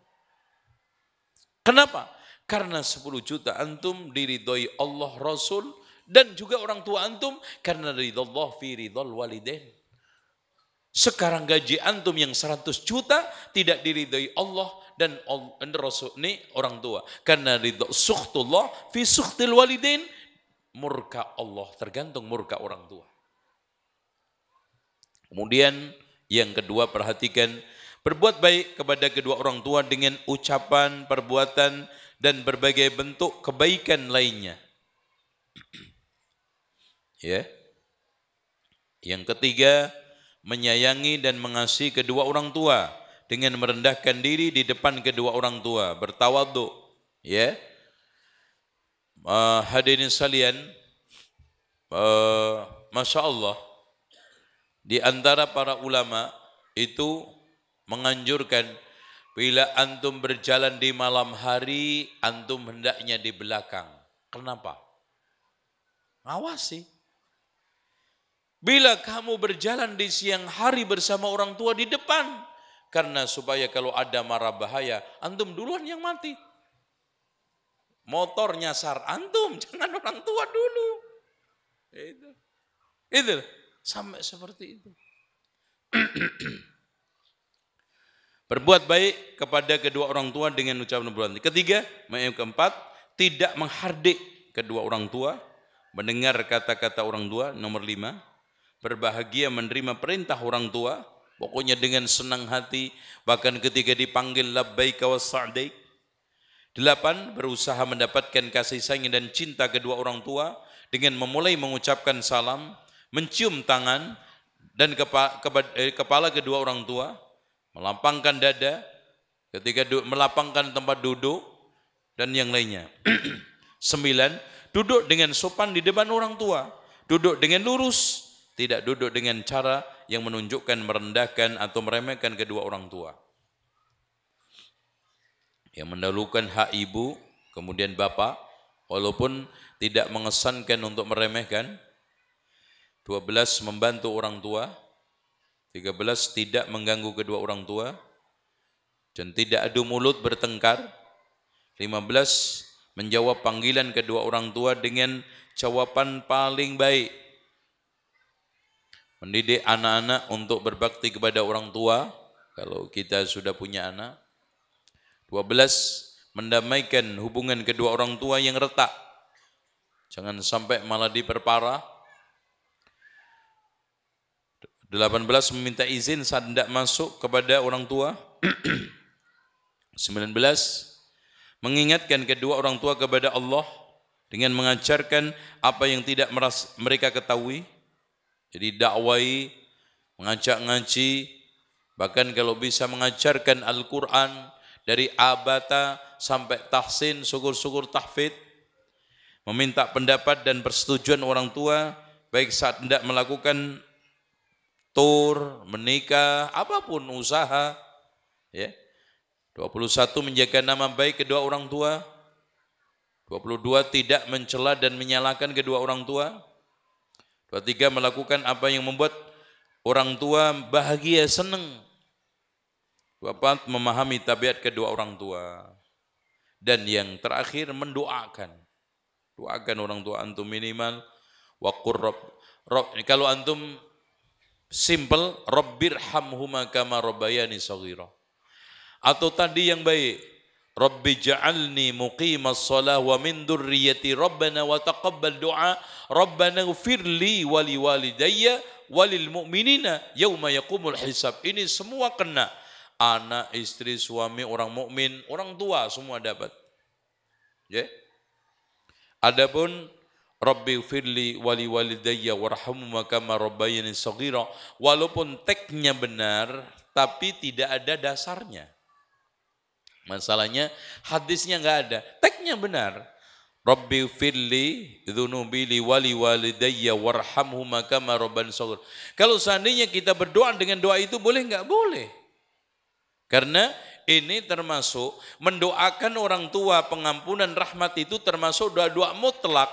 Kenapa? Karena 10 juta antum diridhoi Allah Rasul dan juga orang tua antum karena ridho Allah fi ridho walidain. Sekarang gaji antum yang 100 juta tidak diridhai Allah dan Rasul ini orang tua. Karena ridho suhtullah fi suhtil walidin. Murka Allah tergantung murka orang tua. Kemudian yang kedua perhatikan berbuat baik kepada kedua orang tua dengan ucapan, perbuatan dan berbagai bentuk kebaikan lainnya. ya. Yang ketiga, menyayangi dan mengasihi kedua orang tua dengan merendahkan diri di depan kedua orang tua, bertawadhu, ya. Yeah. Uh, hadirin salian uh, eh, masya Allah, di antara para ulama itu menganjurkan bila antum berjalan di malam hari, antum hendaknya di belakang. Kenapa? Ngawasi. Bila kamu berjalan di siang hari bersama orang tua di depan, karena supaya kalau ada marah bahaya, antum duluan yang mati. Motor nyasar antum, jangan orang tua dulu. Itu. Itu sampai seperti itu. Berbuat baik kepada kedua orang tua dengan ucapan berbuat. Ketiga, yang keempat, tidak menghardik kedua orang tua, mendengar kata-kata orang tua. Nomor lima, berbahagia menerima perintah orang tua, pokoknya dengan senang hati, bahkan ketika dipanggil labbaik wa sa'daik. Delapan, berusaha mendapatkan kasih sayang dan cinta kedua orang tua dengan memulai mengucapkan salam, mencium tangan dan eh, kepala kedua orang tua, melapangkan dada, ketika melapangkan tempat duduk, dan yang lainnya. Sembilan, duduk dengan sopan di depan orang tua, duduk dengan lurus, tidak duduk dengan cara yang menunjukkan merendahkan atau meremehkan kedua orang tua. Yang mendahulukan hak ibu, kemudian bapak, walaupun tidak mengesankan untuk meremehkan. 12 membantu orang tua. 13 tidak mengganggu kedua orang tua dan tidak adu mulut bertengkar. 15 menjawab panggilan kedua orang tua dengan jawaban paling baik mendidik anak-anak untuk berbakti kepada orang tua kalau kita sudah punya anak 12 mendamaikan hubungan kedua orang tua yang retak jangan sampai malah diperparah 18 meminta izin saat tidak masuk kepada orang tua 19 mengingatkan kedua orang tua kepada Allah dengan mengajarkan apa yang tidak mereka ketahui jadi dakwai, mengajak ngaji, bahkan kalau bisa mengajarkan Al-Quran dari abata sampai tahsin, syukur-syukur tahfid, meminta pendapat dan persetujuan orang tua, baik saat tidak melakukan tur, menikah, apapun usaha, ya. 21 menjaga nama baik kedua orang tua. 22 tidak mencela dan menyalahkan kedua orang tua. Ketiga melakukan apa yang membuat orang tua bahagia, senang. Keempat memahami tabiat kedua orang tua. Dan yang terakhir mendoakan. Doakan orang tua antum minimal wa rob. Kalau antum simple rabbirhamhuma kama rabbayani saghira. Atau tadi yang baik, Rabbi ja'alni muqimas salah wa min durriyati Rabbana wa taqabbal du'a Rabbana li wali walidayya walil mu'minina yawma yakumul hisab ini semua kena anak istri suami orang mukmin orang tua semua dapat ya yeah? adapun Rabbi firli wali walidayya warhamhuma kama rabbayani saghira walaupun teknya benar tapi tidak ada dasarnya Masalahnya hadisnya nggak ada, teknya benar. Rabbi firli dhunubi li wali walidayya warhamhuma kama rabban Kalau seandainya kita berdoa dengan doa itu boleh enggak? boleh? Karena ini termasuk mendoakan orang tua pengampunan rahmat itu termasuk doa-doa mutlak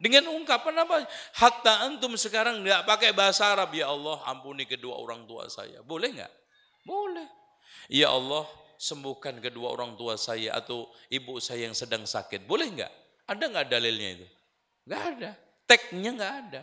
dengan ungkapan apa? Hatta antum sekarang enggak pakai bahasa Arab ya Allah ampuni kedua orang tua saya. Boleh enggak? Boleh. Ya Allah sembuhkan kedua orang tua saya atau ibu saya yang sedang sakit. Boleh nggak? Ada nggak dalilnya itu? Enggak ada. Teknya nggak ada.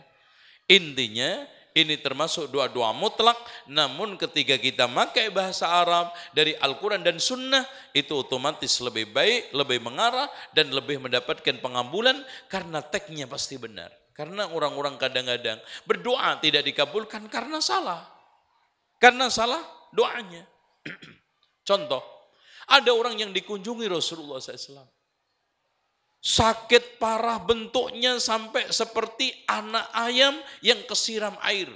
Intinya ini termasuk doa-doa mutlak namun ketika kita pakai bahasa Arab dari Al-Quran dan Sunnah itu otomatis lebih baik, lebih mengarah dan lebih mendapatkan pengambulan karena teknya pasti benar. Karena orang-orang kadang-kadang berdoa tidak dikabulkan karena salah. Karena salah doanya. Contoh, ada orang yang dikunjungi Rasulullah SAW. Sakit parah bentuknya sampai seperti anak ayam yang kesiram air.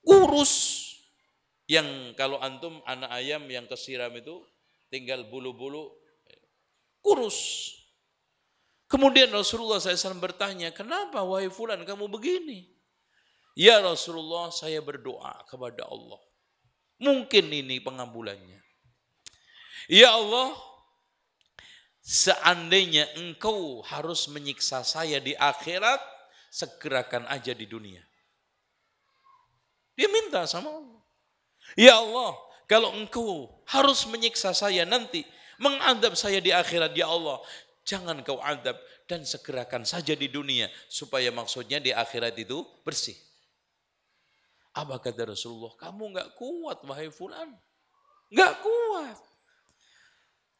Kurus. Yang kalau antum anak ayam yang kesiram itu tinggal bulu-bulu kurus. Kemudian Rasulullah SAW bertanya, kenapa wahai fulan kamu begini? Ya Rasulullah saya berdoa kepada Allah. Mungkin ini pengambulannya. Ya Allah, seandainya engkau harus menyiksa saya di akhirat, segerakan aja di dunia. Dia minta sama Allah. Ya Allah, kalau engkau harus menyiksa saya nanti, mengadab saya di akhirat, ya Allah, jangan kau adab dan segerakan saja di dunia supaya maksudnya di akhirat itu bersih. Apa kata Rasulullah? Kamu nggak kuat wahai fulan. Nggak kuat.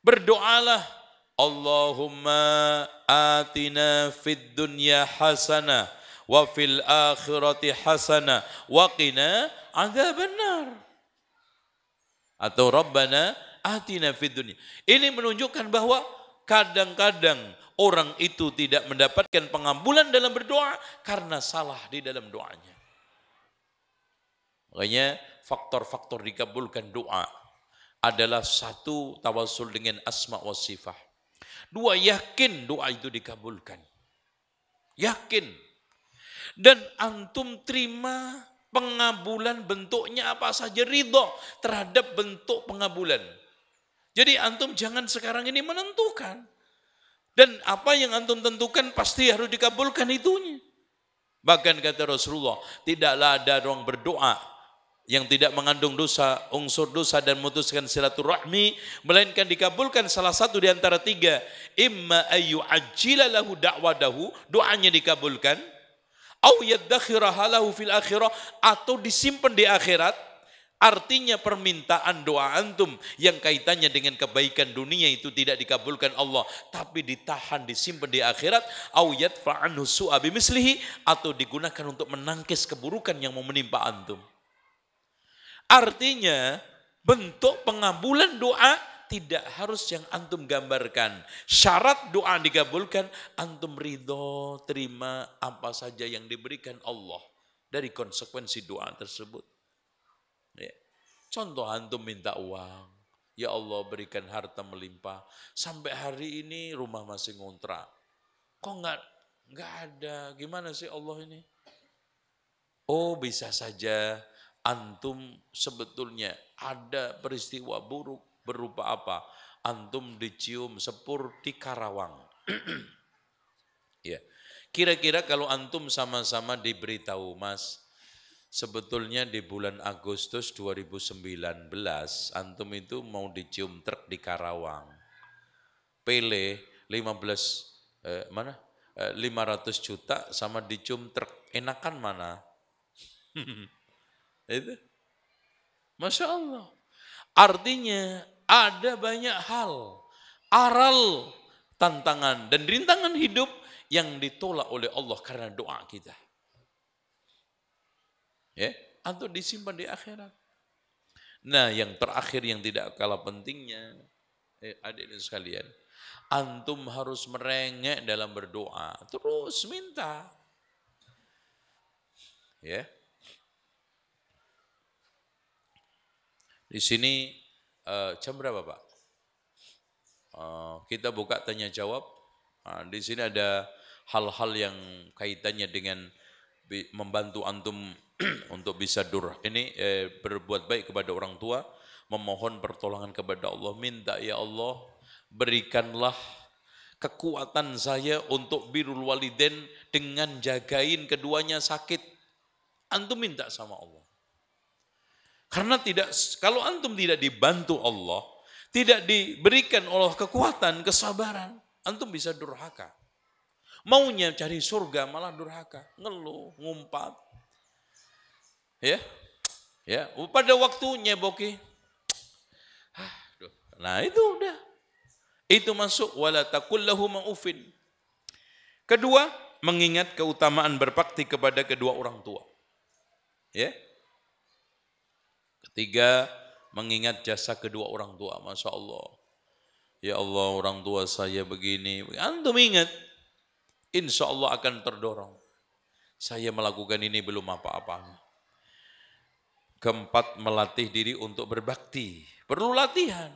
Berdoalah. Allahumma atina fid dunya hasana, wa fil akhirati hasana, wa qina benar. Atau Rabbana atina fid dunya. Ini menunjukkan bahwa kadang-kadang orang itu tidak mendapatkan pengampunan dalam berdoa karena salah di dalam doanya. Makanya faktor-faktor dikabulkan doa adalah satu tawasul dengan asma wa sifah. Dua, yakin doa itu dikabulkan. Yakin. Dan antum terima pengabulan bentuknya apa saja ridho terhadap bentuk pengabulan. Jadi antum jangan sekarang ini menentukan. Dan apa yang antum tentukan pasti harus dikabulkan itunya. Bahkan kata Rasulullah, tidaklah ada orang berdoa yang tidak mengandung dosa, unsur dosa dan memutuskan silaturahmi, melainkan dikabulkan salah satu di antara tiga. Imma ayu ajilalahu da'wadahu, doanya dikabulkan. Au yaddakhirahalahu fil akhirah, atau disimpan di akhirat. Artinya permintaan doa antum yang kaitannya dengan kebaikan dunia itu tidak dikabulkan Allah. Tapi ditahan, disimpan di akhirat. Au yadfa'anhu su'abi mislihi, atau digunakan untuk menangkis keburukan yang mau menimpa antum. Artinya bentuk pengabulan doa tidak harus yang antum gambarkan. Syarat doa digabulkan, antum ridho, terima apa saja yang diberikan Allah dari konsekuensi doa tersebut. Ya. Contoh antum minta uang, ya Allah berikan harta melimpah. Sampai hari ini rumah masih ngontrak. Kok nggak nggak ada? Gimana sih Allah ini? Oh bisa saja Antum sebetulnya ada peristiwa buruk berupa apa? Antum dicium sepur di Karawang. ya. Kira-kira kalau antum sama-sama diberitahu, Mas, sebetulnya di bulan Agustus 2019 antum itu mau dicium truk di Karawang. Pele 15 eh, mana? 500 eh, juta sama dicium truk. Enakan mana? Itu. Masya Allah. Artinya ada banyak hal, aral, tantangan dan rintangan hidup yang ditolak oleh Allah karena doa kita. Ya, atau disimpan di akhirat. Nah, yang terakhir yang tidak kalah pentingnya, eh, adik dan sekalian, antum harus merengek dalam berdoa, terus minta. Ya, Di sini uh, jam berapa Pak? Uh, kita buka tanya jawab. Uh, di sini ada hal-hal yang kaitannya dengan membantu antum untuk bisa durah. Ini eh, berbuat baik kepada orang tua, memohon pertolongan kepada Allah, minta ya Allah berikanlah kekuatan saya untuk birul waliden dengan jagain keduanya sakit. Antum minta sama Allah. Karena tidak kalau antum tidak dibantu Allah, tidak diberikan Allah kekuatan, kesabaran, antum bisa durhaka. Maunya cari surga malah durhaka, ngeluh, ngumpat. Ya. Ya, pada waktunya boki. Nah, itu udah. Itu masuk wala taqullahu ma'ufin. Kedua, mengingat keutamaan berbakti kepada kedua orang tua. Ya, Tiga, mengingat jasa kedua orang tua. Masya Allah. Ya Allah orang tua saya begini. Antum ingat. Insya Allah akan terdorong. Saya melakukan ini belum apa apa Keempat, melatih diri untuk berbakti. Perlu latihan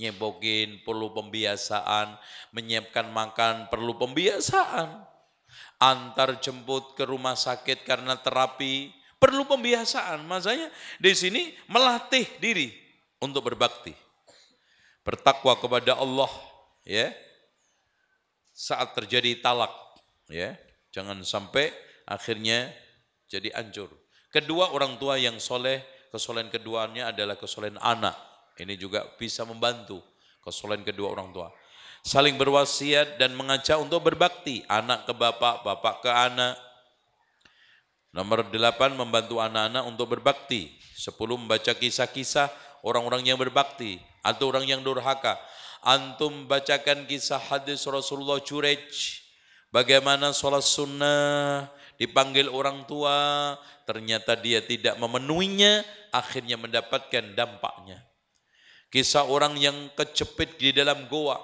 nyebokin perlu pembiasaan, menyiapkan makan perlu pembiasaan. Antar jemput ke rumah sakit karena terapi Perlu pembiasaan. Maksudnya di sini melatih diri untuk berbakti. Bertakwa kepada Allah ya. Saat terjadi talak ya. Jangan sampai akhirnya jadi ancur. Kedua orang tua yang soleh, kesolehan keduanya adalah kesolehan anak. Ini juga bisa membantu kesolehan kedua orang tua. Saling berwasiat dan mengajak untuk berbakti. Anak ke bapak, bapak ke anak, Nomor delapan membantu anak-anak untuk berbakti. Sepuluh membaca kisah-kisah orang-orang yang berbakti atau orang yang durhaka. Antum bacakan kisah hadis Rasulullah Jurej. Bagaimana sholat sunnah, dipanggil orang tua, ternyata dia tidak memenuhinya, akhirnya mendapatkan dampaknya. Kisah orang yang kejepit di dalam goa,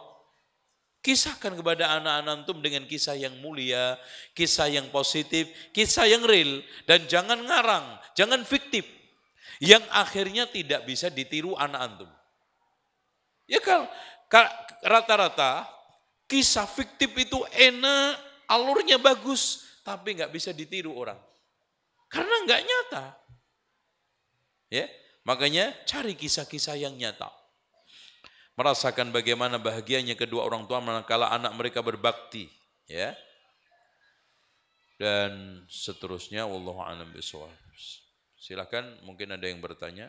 Kisahkan kepada anak-anak antum dengan kisah yang mulia, kisah yang positif, kisah yang real. Dan jangan ngarang, jangan fiktif. Yang akhirnya tidak bisa ditiru anak antum. Ya kan, rata-rata kisah fiktif itu enak, alurnya bagus, tapi nggak bisa ditiru orang. Karena nggak nyata. Ya, makanya cari kisah-kisah yang nyata merasakan bagaimana bahagianya kedua orang tua manakala anak mereka berbakti, ya. Dan seterusnya wallahu a'lam bishawab. Silakan mungkin ada yang bertanya.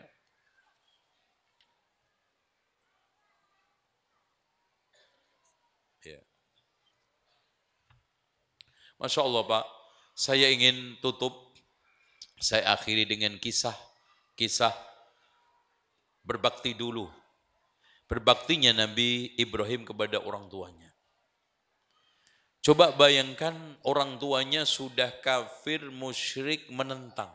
Ya. Masya Allah Pak, saya ingin tutup, saya akhiri dengan kisah, kisah berbakti dulu berbaktinya Nabi Ibrahim kepada orang tuanya. Coba bayangkan orang tuanya sudah kafir, musyrik, menentang.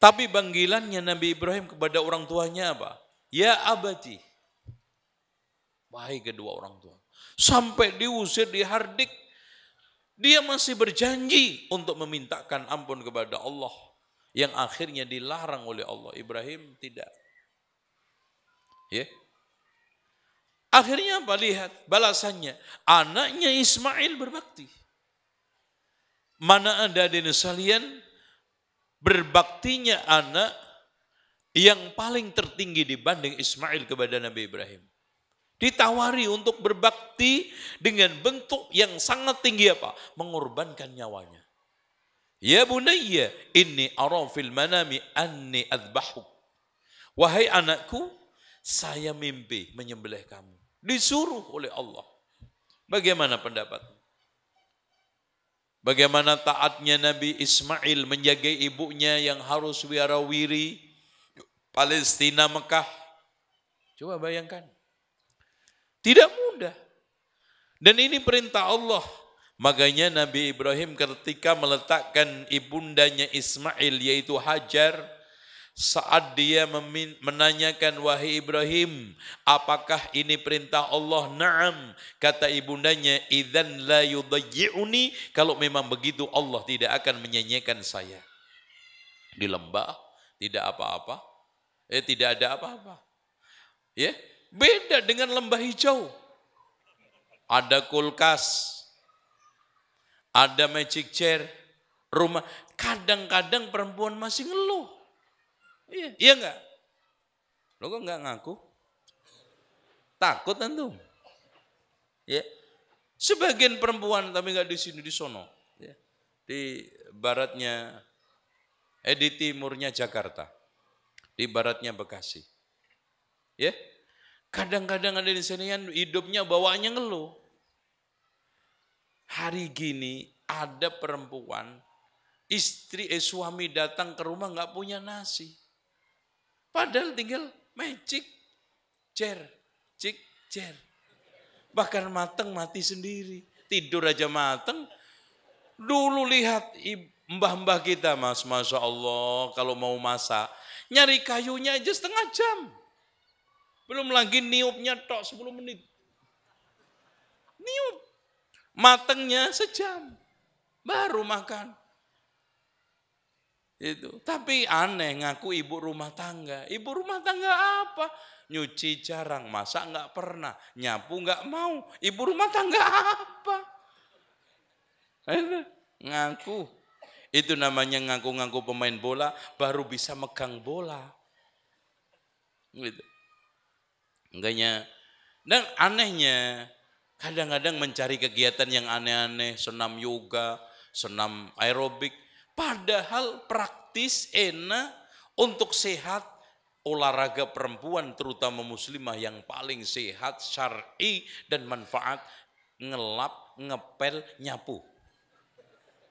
Tapi panggilannya Nabi Ibrahim kepada orang tuanya apa? Ya abadi. Wahai kedua orang tua. Sampai diusir, dihardik. Dia masih berjanji untuk memintakan ampun kepada Allah. Yang akhirnya dilarang oleh Allah. Ibrahim tidak. Ya. Akhirnya apa? Lihat balasannya. Anaknya Ismail berbakti. Mana ada di salian berbaktinya anak yang paling tertinggi dibanding Ismail kepada Nabi Ibrahim. Ditawari untuk berbakti dengan bentuk yang sangat tinggi apa? Mengorbankan nyawanya. Ya bunayya, ini arafil manami anni adbahu. Wahai anakku, saya mimpi menyembelih kamu. Disuruh oleh Allah. Bagaimana pendapat? Bagaimana taatnya Nabi Ismail menjaga ibunya yang harus wirawiri Palestina Mekah. Coba bayangkan. Tidak mudah. Dan ini perintah Allah. Makanya Nabi Ibrahim ketika meletakkan ibundanya Ismail yaitu Hajar saat dia menanyakan, wahai Ibrahim, apakah ini perintah Allah? Naam, kata ibundanya, idzan la yudayyi'uni kalau memang begitu Allah tidak akan menyanyikan saya. Di lembah, tidak apa-apa, eh tidak ada apa-apa. Ya, beda dengan lembah hijau. Ada kulkas, ada magic chair, rumah. Kadang-kadang perempuan masih ngeluh. Iya, iya enggak? Lo kok enggak ngaku? Takut tentu. Ya. Sebagian perempuan tapi enggak di sini di sono, ya. Di baratnya eh di timurnya Jakarta. Di baratnya Bekasi. Ya. Kadang-kadang ada di sini yang hidupnya bawaannya ngeluh. Hari gini ada perempuan istri eh suami datang ke rumah nggak punya nasi. Padahal tinggal magic, jer, cik, jer. Bahkan mateng mati sendiri. Tidur aja mateng. Dulu lihat mbah-mbah kita mas, Masya Allah kalau mau masak. Nyari kayunya aja setengah jam. Belum lagi niupnya tok 10 menit. Niup. Matengnya sejam. Baru makan. Itu. Tapi aneh ngaku ibu rumah tangga. Ibu rumah tangga apa? Nyuci jarang, masak nggak pernah, nyapu nggak mau. Ibu rumah tangga apa? Ngaku. Itu namanya ngaku-ngaku pemain bola, baru bisa megang bola. Gitu. Enggaknya. Dan anehnya, kadang-kadang mencari kegiatan yang aneh-aneh, senam yoga, senam aerobik, Padahal praktis, enak, untuk sehat, olahraga perempuan terutama muslimah yang paling sehat, syari dan manfaat, ngelap, ngepel, nyapu.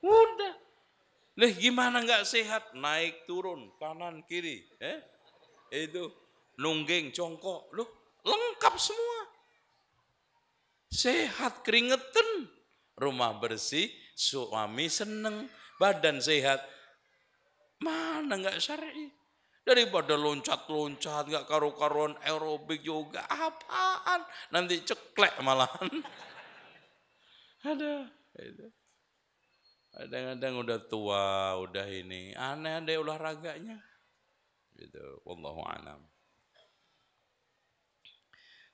Udah. lih gimana nggak sehat? Naik turun, kanan kiri. Eh? Itu nungging, congkok. Loh, lengkap semua. Sehat, keringetan. Rumah bersih, suami seneng badan sehat. Mana nggak syar'i? Daripada loncat-loncat, nggak karu-karuan aerobik yoga, apaan? Nanti ceklek malahan. Ada. Ada. Kadang-kadang udah tua, udah ini. Aneh ada olahraganya. Gitu. Wallahu alam.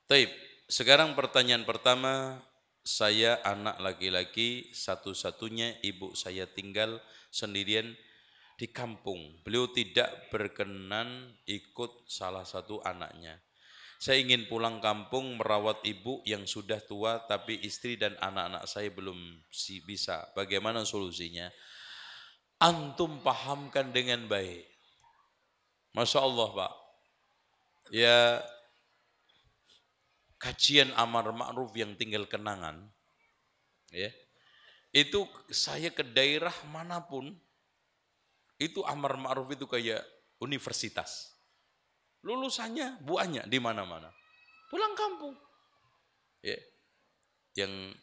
Taib. Sekarang pertanyaan pertama saya anak laki-laki, satu-satunya ibu saya tinggal sendirian di kampung. Beliau tidak berkenan ikut salah satu anaknya. Saya ingin pulang kampung merawat ibu yang sudah tua tapi istri dan anak-anak saya belum si bisa. Bagaimana solusinya? Antum pahamkan dengan baik. Masya Allah Pak. Ya kajian amar ma'ruf yang tinggal kenangan, ya, itu saya ke daerah manapun, itu amar ma'ruf itu kayak universitas. Lulusannya banyak di mana-mana. Pulang kampung. Ya. Yang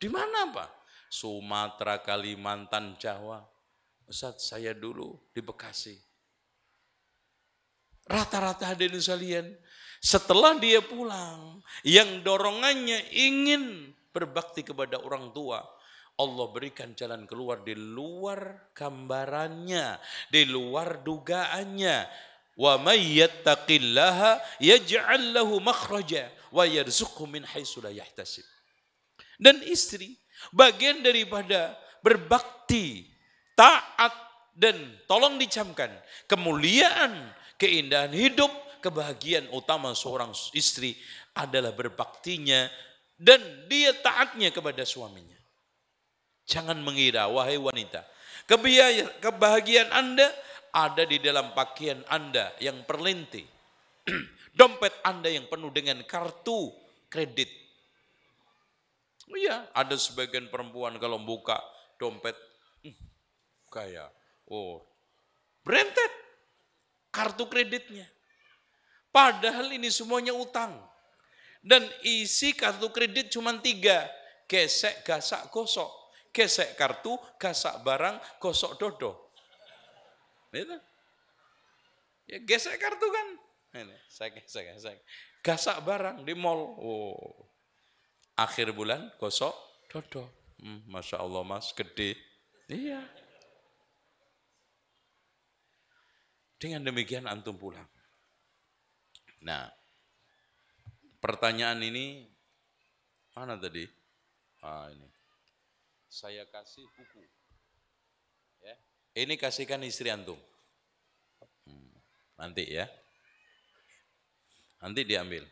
di mana Pak? Sumatera, Kalimantan, Jawa. Ustaz, saya dulu di Bekasi. Rata-rata hadirin sekalian, setelah dia pulang, yang dorongannya ingin berbakti kepada orang tua, Allah berikan jalan keluar di luar gambarannya, di luar dugaannya. Wa may yattaqillaha yaj'al lahu makhraja wa yarzuqhu min haitsu la yahtasib. Dan istri bagian daripada berbakti, taat dan tolong dicamkan kemuliaan keindahan hidup, kebahagiaan utama seorang istri adalah berbaktinya dan dia taatnya kepada suaminya. Jangan mengira, wahai wanita, kebahagiaan Anda ada di dalam pakaian Anda yang perlinti. Dompet Anda yang penuh dengan kartu kredit. Oh iya, ada sebagian perempuan kalau buka dompet, hmm, kayak, oh, berentet kartu kreditnya. Padahal ini semuanya utang. Dan isi kartu kredit cuma tiga. Gesek, gasak, gosok. Gesek kartu, gasak barang, gosok dodo. Gitu. Ya, gesek kartu kan. Ini, saya gesek, gesek. Gasak barang di mall. Oh. Akhir bulan gosok dodo. Hmm, Masya Allah mas, gede. Iya. Dengan demikian antum pulang. Nah, pertanyaan ini mana tadi? Ah, ini. Saya kasih buku. Ya. Ini kasihkan istri antum. Hmm, nanti ya. Nanti diambil.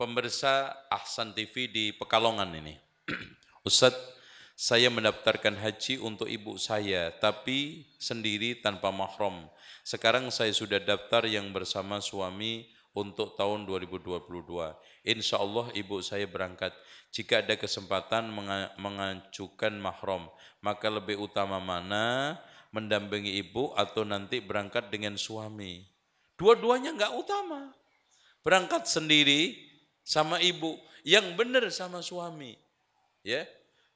Pemirsa Ahsan TV di Pekalongan ini. Ustadz saya mendaftarkan haji untuk ibu saya, tapi sendiri tanpa mahram. Sekarang saya sudah daftar yang bersama suami untuk tahun 2022. Insya Allah ibu saya berangkat. Jika ada kesempatan mengajukan mahram, maka lebih utama mana mendampingi ibu atau nanti berangkat dengan suami. Dua-duanya enggak utama. Berangkat sendiri sama ibu, yang benar sama suami. Ya,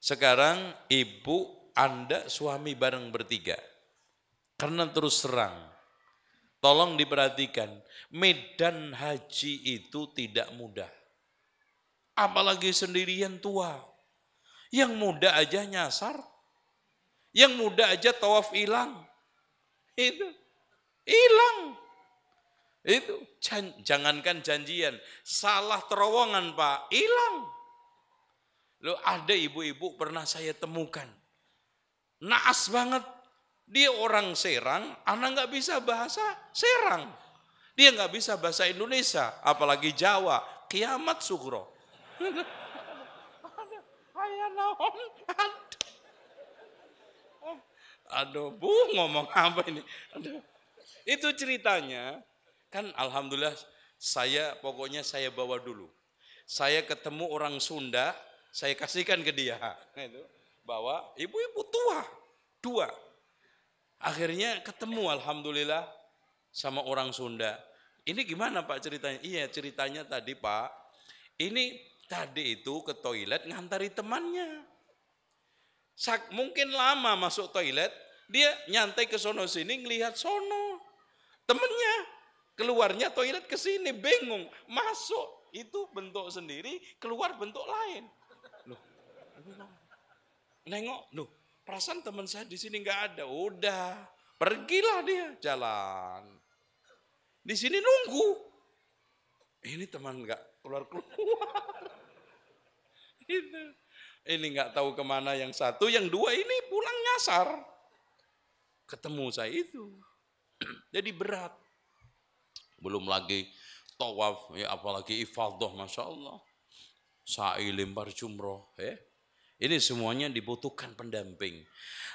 sekarang ibu, Anda, suami bareng bertiga. Karena terus serang. Tolong diperhatikan, medan haji itu tidak mudah. Apalagi sendirian tua. Yang muda aja nyasar. Yang muda aja tawaf hilang. Itu. Hilang. Itu. jangankan janjian. Salah terowongan, Pak. Hilang. Lo ada ibu-ibu pernah saya temukan. Naas banget. Dia orang Serang, anak nggak bisa bahasa Serang. Dia nggak bisa bahasa Indonesia, apalagi Jawa. Kiamat sugro. Aduh, bu ngomong apa ini? Aduh. Itu ceritanya. Kan alhamdulillah saya pokoknya saya bawa dulu. Saya ketemu orang Sunda, saya kasihkan ke dia. Nah, itu bahwa ibu-ibu tua, dua. Akhirnya ketemu alhamdulillah sama orang Sunda. Ini gimana Pak ceritanya? Iya, ceritanya tadi Pak. Ini tadi itu ke toilet ngantari temannya. Sak, mungkin lama masuk toilet, dia nyantai ke sono sini ngelihat sono. Temennya keluarnya toilet ke sini bingung, masuk itu bentuk sendiri, keluar bentuk lain. Nah, nengok, loh perasaan teman saya di sini nggak ada. Udah, pergilah dia jalan. Di sini nunggu. Ini teman nggak keluar-keluar. Itu. Ini nggak tahu kemana yang satu, yang dua ini pulang nyasar. Ketemu saya itu. Jadi berat. Belum lagi tawaf, ya apalagi ifadah, Masya Allah. Sa'i lembar jumroh, ya. Ini semuanya dibutuhkan pendamping.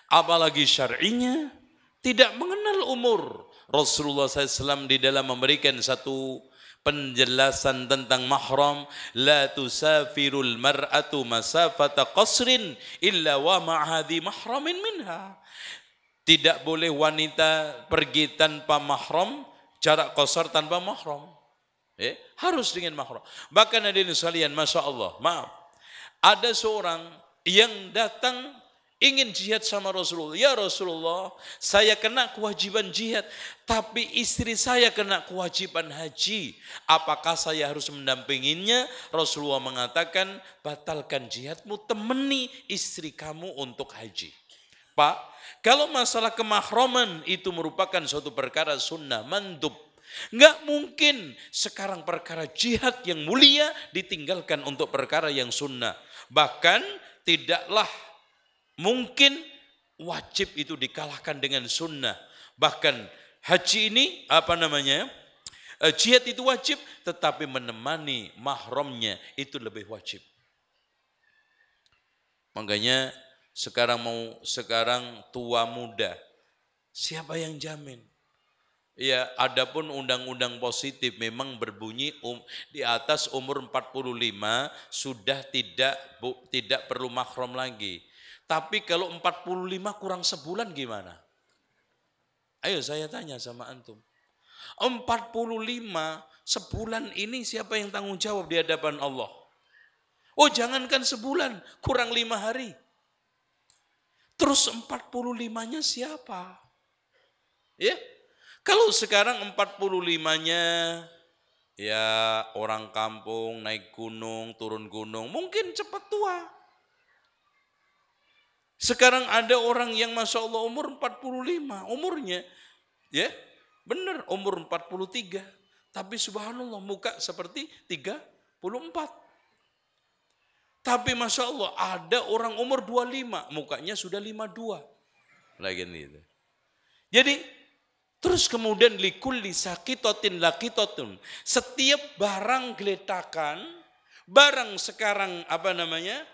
Apalagi syar'inya tidak mengenal umur. Rasulullah SAW di dalam memberikan satu penjelasan tentang mahram la tusafirul mar'atu masafata qasrin illa wa ma'hadhi mahramin minha tidak boleh wanita pergi tanpa mahram jarak kosor tanpa mahram eh, harus dengan mahram bahkan ada sekalian masya Allah maaf ada seorang yang datang ingin jihad sama Rasulullah. Ya Rasulullah, saya kena kewajiban jihad, tapi istri saya kena kewajiban haji. Apakah saya harus mendampinginya? Rasulullah mengatakan, batalkan jihadmu, temani istri kamu untuk haji. Pak, kalau masalah kemahroman itu merupakan suatu perkara sunnah mandub. Enggak mungkin sekarang perkara jihad yang mulia ditinggalkan untuk perkara yang sunnah. Bahkan tidaklah mungkin wajib itu dikalahkan dengan sunnah. Bahkan haji ini apa namanya? Ya, eh, jihad itu wajib tetapi menemani mahramnya itu lebih wajib. Makanya sekarang mau sekarang tua muda siapa yang jamin? Ya, adapun undang-undang positif memang berbunyi um, di atas umur 45 sudah tidak bu, tidak perlu mahram lagi. Tapi kalau 45 kurang sebulan gimana? Ayo saya tanya sama antum. 45 sebulan ini siapa yang tanggung jawab di hadapan Allah? Oh jangankan sebulan, kurang lima hari. Terus 45-nya siapa? Ya, kalau sekarang 45-nya ya orang kampung naik gunung, turun gunung, mungkin cepat tua. Sekarang ada orang yang Masya Allah umur 45, umurnya ya benar umur 43. Tapi subhanallah muka seperti 34. Tapi Masya Allah ada orang umur 25, mukanya sudah 52. Lagi nih. Gitu. Jadi Terus kemudian likulli sakitotin lakitotun. Setiap barang geletakan, barang sekarang apa namanya?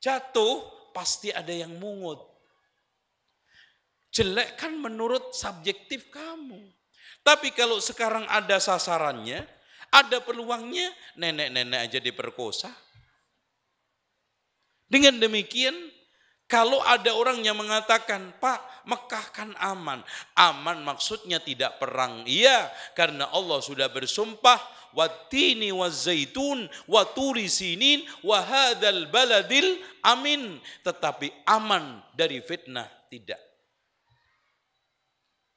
jatuh, pasti ada yang mungut. Jelek kan menurut subjektif kamu. Tapi kalau sekarang ada sasarannya, ada peluangnya, nenek-nenek aja diperkosa. Dengan demikian, kalau ada orang yang mengatakan, Pak, Mekah kan aman. Aman maksudnya tidak perang. Iya, karena Allah sudah bersumpah, Watini wa zaitun sinin baladil amin. Tetapi aman dari fitnah tidak.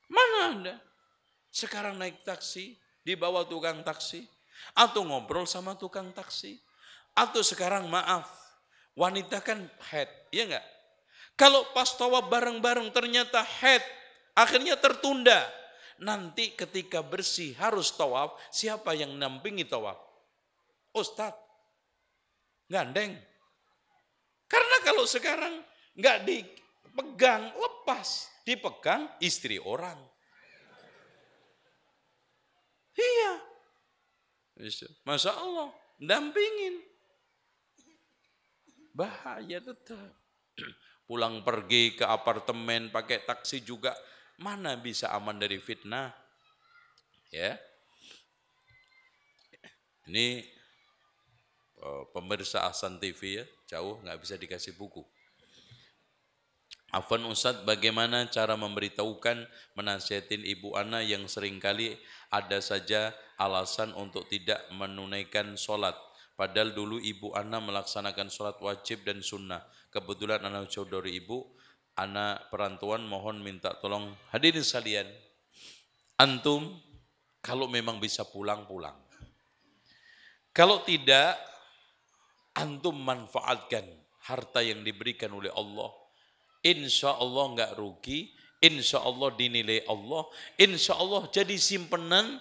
Mana anda? Sekarang naik taksi, dibawa tukang taksi. Atau ngobrol sama tukang taksi. Atau sekarang maaf, wanita kan head, iya enggak? Kalau pas tawaf bareng-bareng ternyata head, akhirnya tertunda. Nanti ketika bersih harus tawaf, siapa yang nampingi tawaf? Ustad, gandeng. Karena kalau sekarang nggak dipegang, lepas. Dipegang istri orang. Iya. Masya Allah, dampingin. Bahaya tetap. pulang pergi ke apartemen pakai taksi juga mana bisa aman dari fitnah ya ini oh, pemirsa Asan TV ya jauh nggak bisa dikasih buku Afan Ustadz bagaimana cara memberitahukan menasihatin ibu ana yang seringkali ada saja alasan untuk tidak menunaikan sholat Padahal dulu ibu ana melaksanakan sholat wajib dan sunnah Kebetulan anak saudari ibu, anak perantuan mohon minta tolong hadirin sekalian. Antum kalau memang bisa pulang, pulang. Kalau tidak, antum manfaatkan harta yang diberikan oleh Allah. Insya Allah nggak rugi, insya Allah dinilai Allah, insya Allah jadi simpenan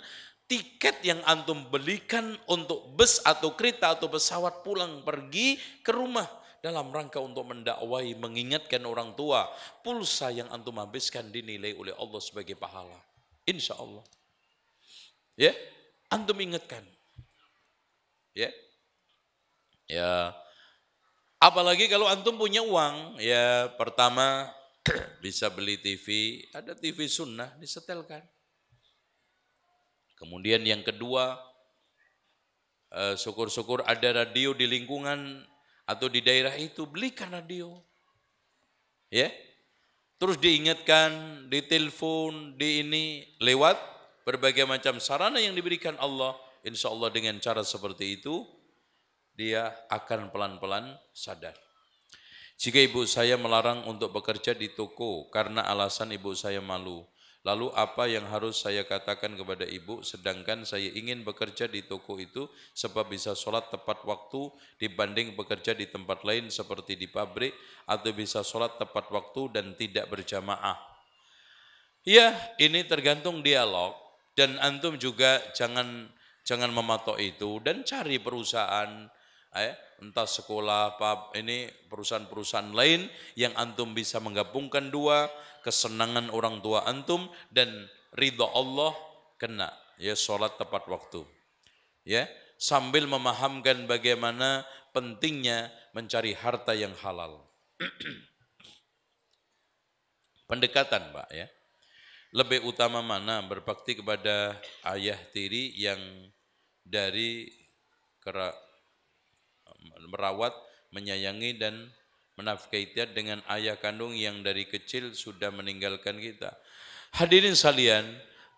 tiket yang antum belikan untuk bus atau kereta atau pesawat pulang pergi ke rumah dalam rangka untuk mendakwai, mengingatkan orang tua. Pulsa yang antum habiskan dinilai oleh Allah sebagai pahala. Insya Allah. Ya, antum ingatkan. Ya, ya. Apalagi kalau antum punya uang, ya pertama bisa beli TV, ada TV sunnah disetelkan. Kemudian yang kedua, eh, syukur-syukur ada radio di lingkungan atau di daerah itu belikan radio. Ya. Terus diingatkan, ditelepon, di ini lewat berbagai macam sarana yang diberikan Allah. Insya Allah dengan cara seperti itu dia akan pelan-pelan sadar. Jika ibu saya melarang untuk bekerja di toko karena alasan ibu saya malu, Lalu apa yang harus saya katakan kepada ibu sedangkan saya ingin bekerja di toko itu sebab bisa sholat tepat waktu dibanding bekerja di tempat lain seperti di pabrik atau bisa sholat tepat waktu dan tidak berjamaah. Ya ini tergantung dialog dan antum juga jangan jangan mematok itu dan cari perusahaan eh, entah sekolah apa ini perusahaan-perusahaan lain yang antum bisa menggabungkan dua kesenangan orang tua antum dan ridho Allah kena ya sholat tepat waktu ya sambil memahamkan bagaimana pentingnya mencari harta yang halal pendekatan pak ya lebih utama mana berbakti kepada ayah tiri yang dari merawat, menyayangi dan menafkahi kita dengan ayah kandung yang dari kecil sudah meninggalkan kita. Hadirin salian,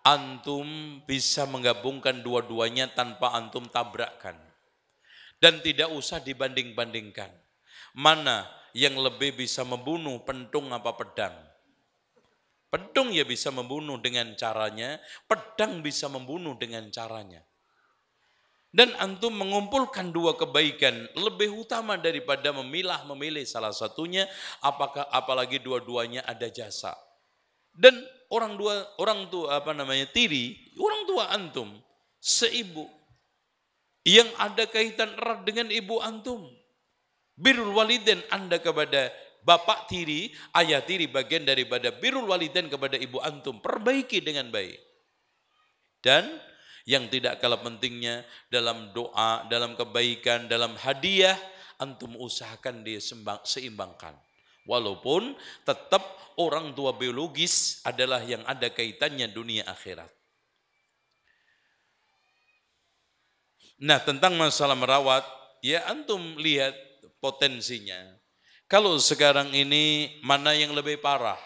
antum bisa menggabungkan dua-duanya tanpa antum tabrakan. Dan tidak usah dibanding-bandingkan. Mana yang lebih bisa membunuh pentung apa pedang? Pedung ya bisa membunuh dengan caranya, pedang bisa membunuh dengan caranya. Dan antum mengumpulkan dua kebaikan lebih utama daripada memilah memilih salah satunya apakah apalagi dua-duanya ada jasa. Dan orang dua orang tua apa namanya tiri, orang tua antum seibu yang ada kaitan erat dengan ibu antum. Birul waliden Anda kepada bapak tiri, ayah tiri bagian daripada birul waliden kepada ibu antum. Perbaiki dengan baik. Dan yang tidak kalah pentingnya dalam doa, dalam kebaikan, dalam hadiah, antum usahakan dia seimbangkan. Walaupun tetap orang tua biologis adalah yang ada kaitannya dunia akhirat. Nah tentang masalah merawat, ya antum lihat potensinya. Kalau sekarang ini mana yang lebih parah?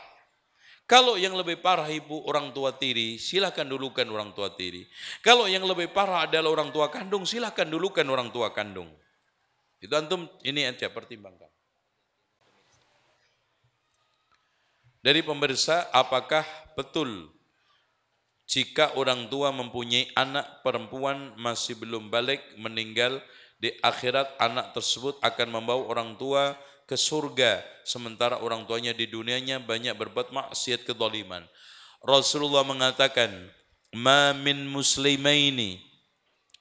Kalau yang lebih parah ibu orang tua tiri, silahkan dulukan orang tua tiri. Kalau yang lebih parah adalah orang tua kandung, silahkan dulukan orang tua kandung. Itu antum ini aja pertimbangkan. Dari pemirsa, apakah betul jika orang tua mempunyai anak perempuan masih belum balik meninggal di akhirat anak tersebut akan membawa orang tua ke surga sementara orang tuanya di dunianya banyak berbuat maksiat kedzaliman. Rasulullah mengatakan, "Ma min muslimaini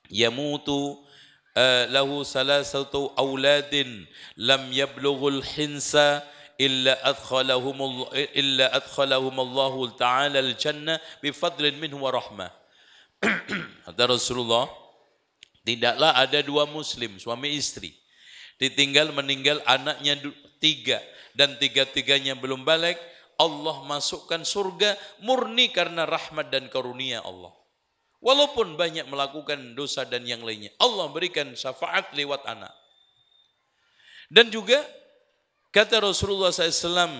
yamutu uh, lahu salasatu auladin lam yablughul hinsa illa adkhalahum illa adkhalahum Allah Ta'ala al-jannah bi fadlin minhu wa rahmah." Kata Rasulullah, tidaklah ada dua muslim, suami istri Ditinggal meninggal anaknya tiga. Dan tiga-tiganya belum balik. Allah masukkan surga murni karena rahmat dan karunia Allah. Walaupun banyak melakukan dosa dan yang lainnya. Allah berikan syafaat lewat anak. Dan juga kata Rasulullah SAW.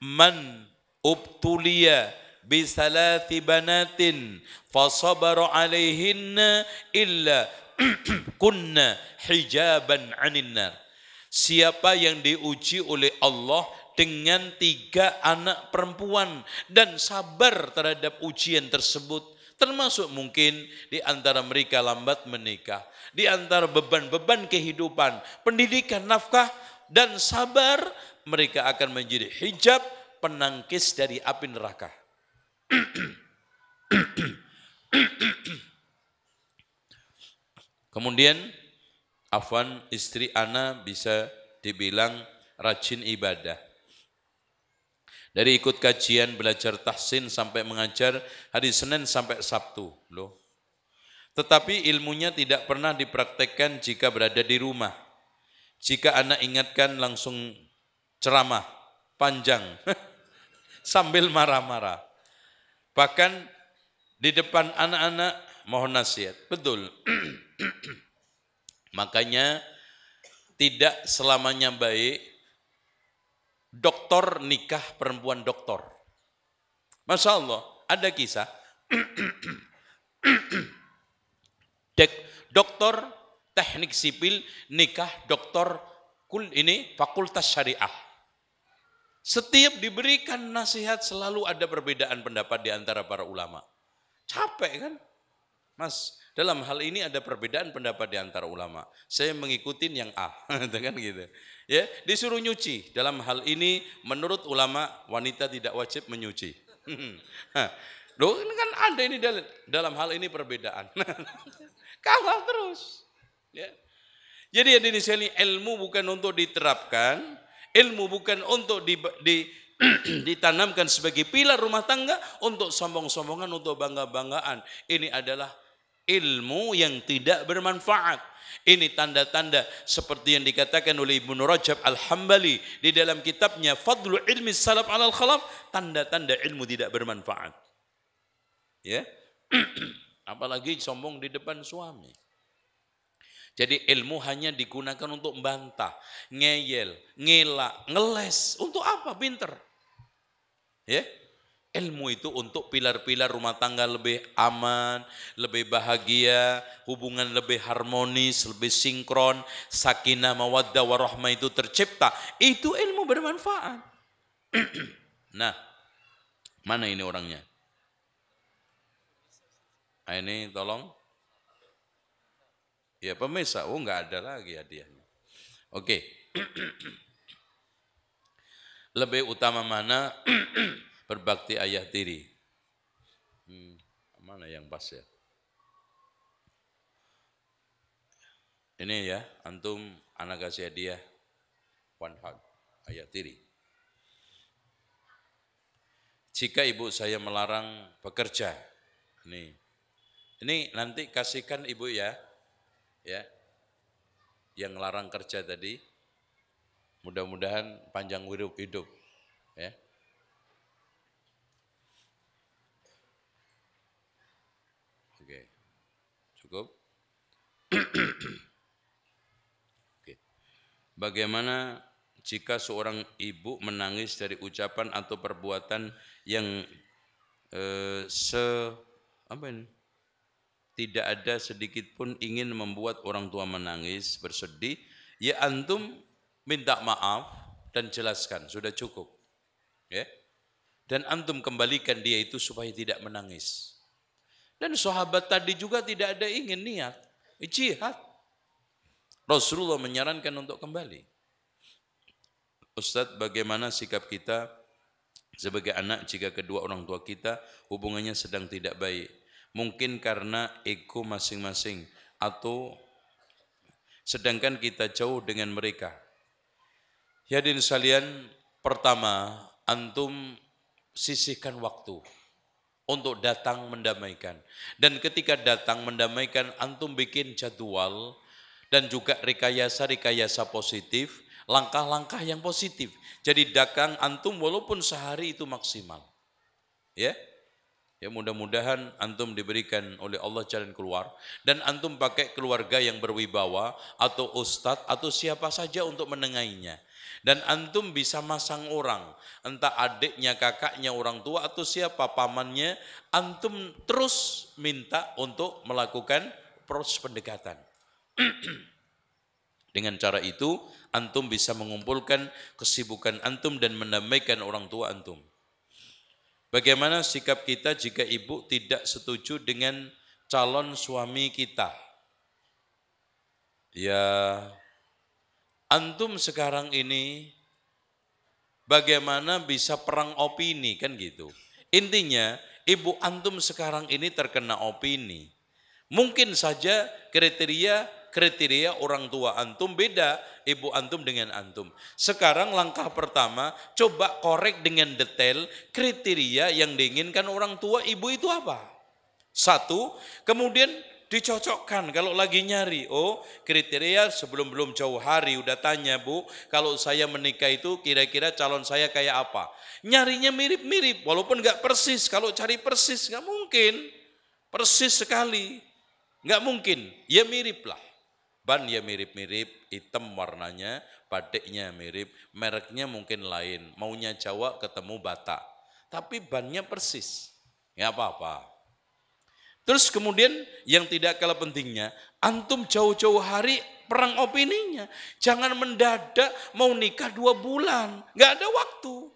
Man ubtulia bisalati banatin fasabara alaihinna illa kunna hijaban anin nar. Siapa yang diuji oleh Allah dengan tiga anak perempuan dan sabar terhadap ujian tersebut termasuk mungkin di antara mereka lambat menikah, di antara beban-beban kehidupan, pendidikan, nafkah dan sabar mereka akan menjadi hijab penangkis dari api neraka. Kemudian Afwan istri Ana bisa dibilang rajin ibadah. Dari ikut kajian belajar tahsin sampai mengajar hari Senin sampai Sabtu loh. Tetapi ilmunya tidak pernah dipraktekkan jika berada di rumah. Jika anak ingatkan langsung ceramah panjang sambil marah-marah. Bahkan di depan anak-anak mohon nasihat. Betul. Makanya tidak selamanya baik dokter nikah perempuan dokter. Masya Allah, ada kisah. Dek, dokter teknik sipil nikah dokter kul ini fakultas syariah. Setiap diberikan nasihat selalu ada perbedaan pendapat di antara para ulama. Capek kan? Mas, dalam hal ini ada perbedaan pendapat di antara ulama. Saya mengikuti yang A, dengan gitu, gitu. Ya, disuruh nyuci. Dalam hal ini menurut ulama wanita tidak wajib menyuci. Loh, ini kan ada ini dalil. Dalam hal ini perbedaan. Kalah terus. Ya. Jadi yang di sini ilmu bukan untuk diterapkan, ilmu bukan untuk di, di ditanamkan sebagai pilar rumah tangga untuk sombong-sombongan, untuk bangga-banggaan. Ini adalah ilmu yang tidak bermanfaat. Ini tanda-tanda seperti yang dikatakan oleh Ibnu Rajab Al-Hambali di dalam kitabnya Fadlu Ilmi Salaf Alal Khalaf, tanda-tanda ilmu tidak bermanfaat. Ya. Apalagi sombong di depan suami. Jadi ilmu hanya digunakan untuk bantah ngeyel, ngelak, ngeles. Untuk apa? Pinter. Ya. Ilmu itu untuk pilar-pilar rumah tangga lebih aman, lebih bahagia, hubungan lebih harmonis, lebih sinkron, sakinah, mawaddah, warahmah itu tercipta. Itu ilmu bermanfaat. nah, mana ini orangnya? Ah, ini tolong. Ya pemirsa, oh enggak ada lagi hadiahnya. Oke. Okay. lebih utama mana? berbakti ayah tiri. Hmm, mana yang pas ya? Ini ya, antum anak kasih hadiah one hug, ayah tiri. Jika ibu saya melarang bekerja, ini, ini nanti kasihkan ibu ya, ya, yang larang kerja tadi, mudah-mudahan panjang hidup, hidup, ya. Cukup? Oke. Bagaimana jika seorang ibu menangis dari ucapan atau perbuatan yang eh, se apa ini? Tidak ada sedikit pun ingin membuat orang tua menangis, bersedih, ya antum minta maaf dan jelaskan, sudah cukup. Ya. Dan antum kembalikan dia itu supaya tidak menangis. Dan sahabat tadi juga tidak ada ingin niat. Jihad. Rasulullah menyarankan untuk kembali. Ustadz bagaimana sikap kita sebagai anak jika kedua orang tua kita hubungannya sedang tidak baik. Mungkin karena ego masing-masing atau sedangkan kita jauh dengan mereka. Yadin salian, pertama antum sisihkan waktu untuk datang mendamaikan. Dan ketika datang mendamaikan, antum bikin jadwal dan juga rekayasa-rekayasa positif, langkah-langkah yang positif. Jadi dagang antum walaupun sehari itu maksimal. Ya, Ya mudah-mudahan antum diberikan oleh Allah jalan keluar dan antum pakai keluarga yang berwibawa atau ustadz atau siapa saja untuk menengainya. Dan antum bisa masang orang, entah adiknya, kakaknya, orang tua atau siapa pamannya, antum terus minta untuk melakukan proses pendekatan. Dengan cara itu, antum bisa mengumpulkan kesibukan antum dan mendamaikan orang tua antum. Bagaimana sikap kita jika ibu tidak setuju dengan calon suami kita? Ya, antum sekarang ini bagaimana bisa perang opini kan gitu. Intinya ibu antum sekarang ini terkena opini. Mungkin saja kriteria kriteria orang tua antum beda ibu antum dengan antum. Sekarang langkah pertama coba korek dengan detail kriteria yang diinginkan orang tua ibu itu apa? Satu, kemudian dicocokkan kalau lagi nyari. Oh, kriteria sebelum belum jauh hari udah tanya, Bu, kalau saya menikah itu kira-kira calon saya kayak apa? Nyarinya mirip-mirip, walaupun nggak persis. Kalau cari persis nggak mungkin, persis sekali, nggak mungkin. Ya mirip lah. Ban ya mirip-mirip, hitam warnanya, padeknya mirip, mereknya mungkin lain. Maunya Jawa ketemu Batak, tapi bannya persis. Nggak apa-apa. Terus kemudian yang tidak kalah pentingnya, antum jauh-jauh hari perang opininya. Jangan mendadak mau nikah dua bulan. Nggak ada waktu.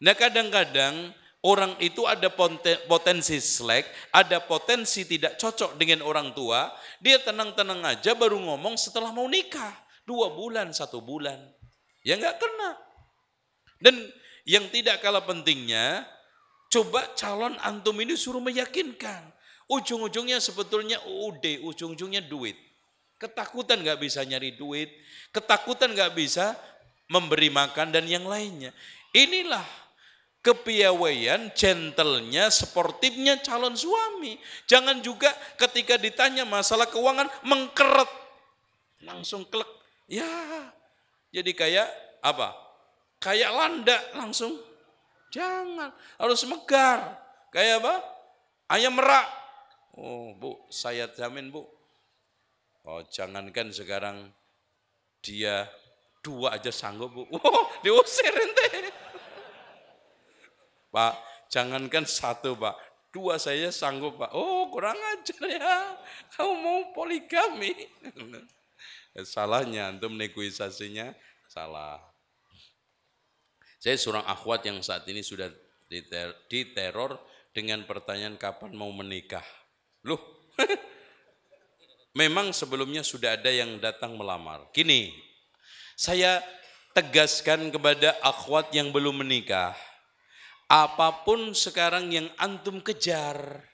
Nah kadang-kadang orang itu ada potensi slack, ada potensi tidak cocok dengan orang tua. Dia tenang-tenang aja baru ngomong setelah mau nikah. Dua bulan, satu bulan. Ya nggak kena. Dan yang tidak kalah pentingnya, Coba calon antum ini suruh meyakinkan. Ujung-ujungnya sebetulnya UUD, ujung-ujungnya duit. Ketakutan gak bisa nyari duit, ketakutan gak bisa memberi makan dan yang lainnya. Inilah kepiawaian, gentlenya, sportifnya calon suami. Jangan juga ketika ditanya masalah keuangan mengkeret. Langsung klek. Ya. Jadi kayak apa? Kayak landa langsung Jangan, harus megar. Kayak apa? Ayam merak. Oh, Bu, saya jamin, Bu. Oh, jangankan sekarang dia dua aja sanggup, Bu. Oh, diusir ente. Pak, jangankan satu, Pak. Dua saya sanggup, Pak. Oh, kurang ajar ya. Kamu mau poligami. Salahnya, antum negosiasinya salah. Saya seorang akhwat yang saat ini sudah diter diteror dengan pertanyaan kapan mau menikah. Loh, memang sebelumnya sudah ada yang datang melamar. Kini saya tegaskan kepada akhwat yang belum menikah, apapun sekarang yang antum kejar,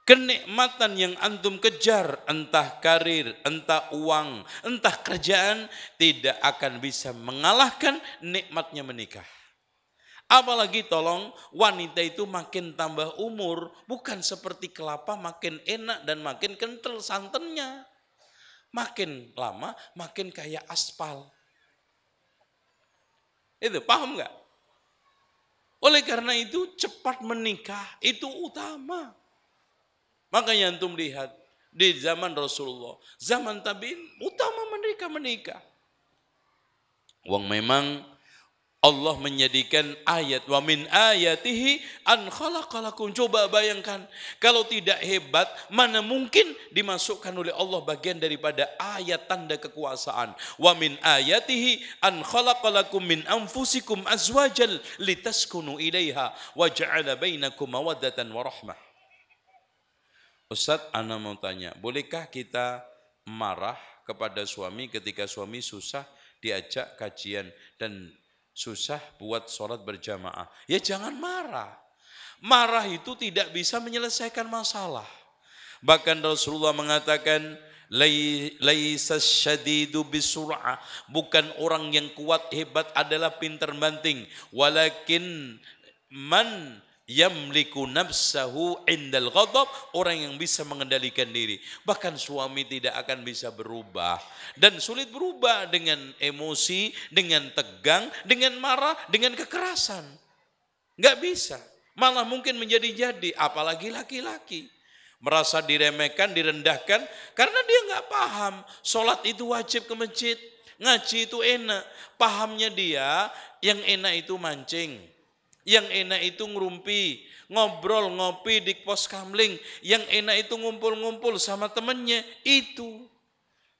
Kenikmatan yang antum kejar, entah karir, entah uang, entah kerjaan, tidak akan bisa mengalahkan nikmatnya menikah. Apalagi tolong wanita itu makin tambah umur, bukan seperti kelapa makin enak dan makin kental santannya. Makin lama makin kayak aspal. Itu paham nggak? Oleh karena itu cepat menikah itu utama. Makanya antum lihat di zaman Rasulullah, zaman tabiin utama mereka menikah. Wang memang Allah menjadikan ayat wa min ayatihi an khalaqalakum. Coba bayangkan kalau tidak hebat mana mungkin dimasukkan oleh Allah bagian daripada ayat tanda kekuasaan. Wa min ayatihi an khalaqalakum min anfusikum azwajal litaskunu ilaiha wa ja'ala bainakum mawaddatan wa rahmah. Ustadz, Ana mau tanya, bolehkah kita marah kepada suami ketika suami susah diajak kajian dan susah buat sholat berjamaah? Ya jangan marah. Marah itu tidak bisa menyelesaikan masalah. Bahkan Rasulullah mengatakan, Bukan orang yang kuat hebat adalah pinter banting. Walakin man yamliku nafsahu indal ghadab, orang yang bisa mengendalikan diri. Bahkan suami tidak akan bisa berubah dan sulit berubah dengan emosi, dengan tegang, dengan marah, dengan kekerasan. Nggak bisa. Malah mungkin menjadi-jadi, apalagi laki-laki merasa diremehkan, direndahkan karena dia nggak paham sholat itu wajib ke masjid, ngaji itu enak. Pahamnya dia yang enak itu mancing, yang enak itu ngerumpi, ngobrol, ngopi di pos kamling. Yang enak itu ngumpul-ngumpul sama temennya. Itu.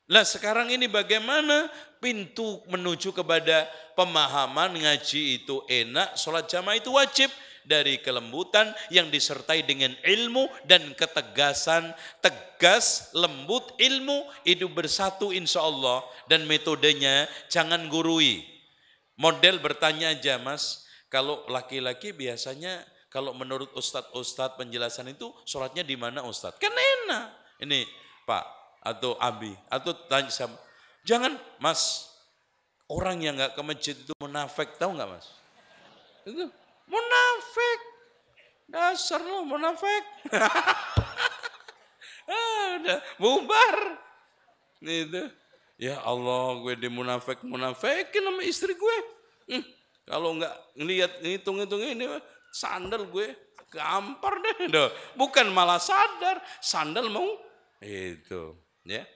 Nah sekarang ini bagaimana pintu menuju kepada pemahaman ngaji itu enak, sholat jamaah itu wajib dari kelembutan yang disertai dengan ilmu dan ketegasan tegas lembut ilmu itu bersatu insya Allah dan metodenya jangan gurui model bertanya aja mas kalau laki-laki biasanya kalau menurut ustadz-ustadz penjelasan itu sholatnya di mana ustadz? Kan enak. Ini Pak atau Abi atau tanya sama. Jangan Mas, orang yang nggak ke masjid itu munafik tahu nggak Mas? Itu munafik. Dasar lo munafik. ah, udah bubar. Itu. Ya Allah, gue di munafik. munafikin sama istri gue. Hmm. Kalau nggak ngelihat ngitung-ngitung ini, sandal gue gampar deh. Doh. Bukan malah sadar, sandal mau itu. Ya.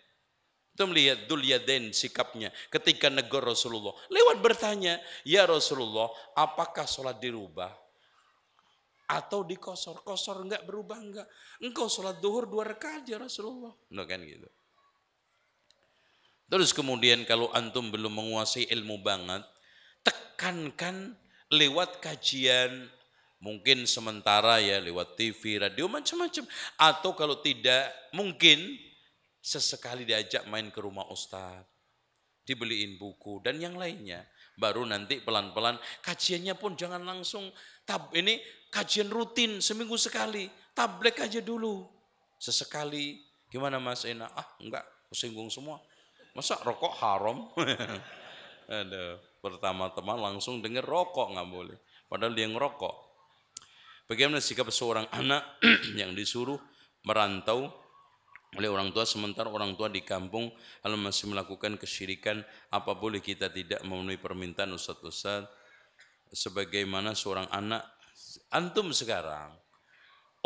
Itu melihat Dulyaden sikapnya ketika negor Rasulullah. Lewat bertanya, ya Rasulullah apakah sholat dirubah? Atau dikosor? Kosor enggak berubah enggak? Engkau sholat duhur dua rakaat ya Rasulullah. No, nah, kan gitu. Terus kemudian kalau antum belum menguasai ilmu banget, kan lewat kajian mungkin sementara ya lewat TV, radio macam-macam atau kalau tidak mungkin sesekali diajak main ke rumah ustaz, dibeliin buku dan yang lainnya. Baru nanti pelan-pelan kajiannya pun jangan langsung tab ini kajian rutin seminggu sekali, tablek aja dulu. Sesekali gimana Mas Ena? Ah, enggak, singgung semua. Masa rokok haram? Aduh pertama-tama langsung dengar rokok nggak boleh. Padahal dia ngerokok. Bagaimana sikap seorang anak yang disuruh merantau oleh orang tua sementara orang tua di kampung kalau masih melakukan kesyirikan apa boleh kita tidak memenuhi permintaan ustaz ustaz sebagaimana seorang anak antum sekarang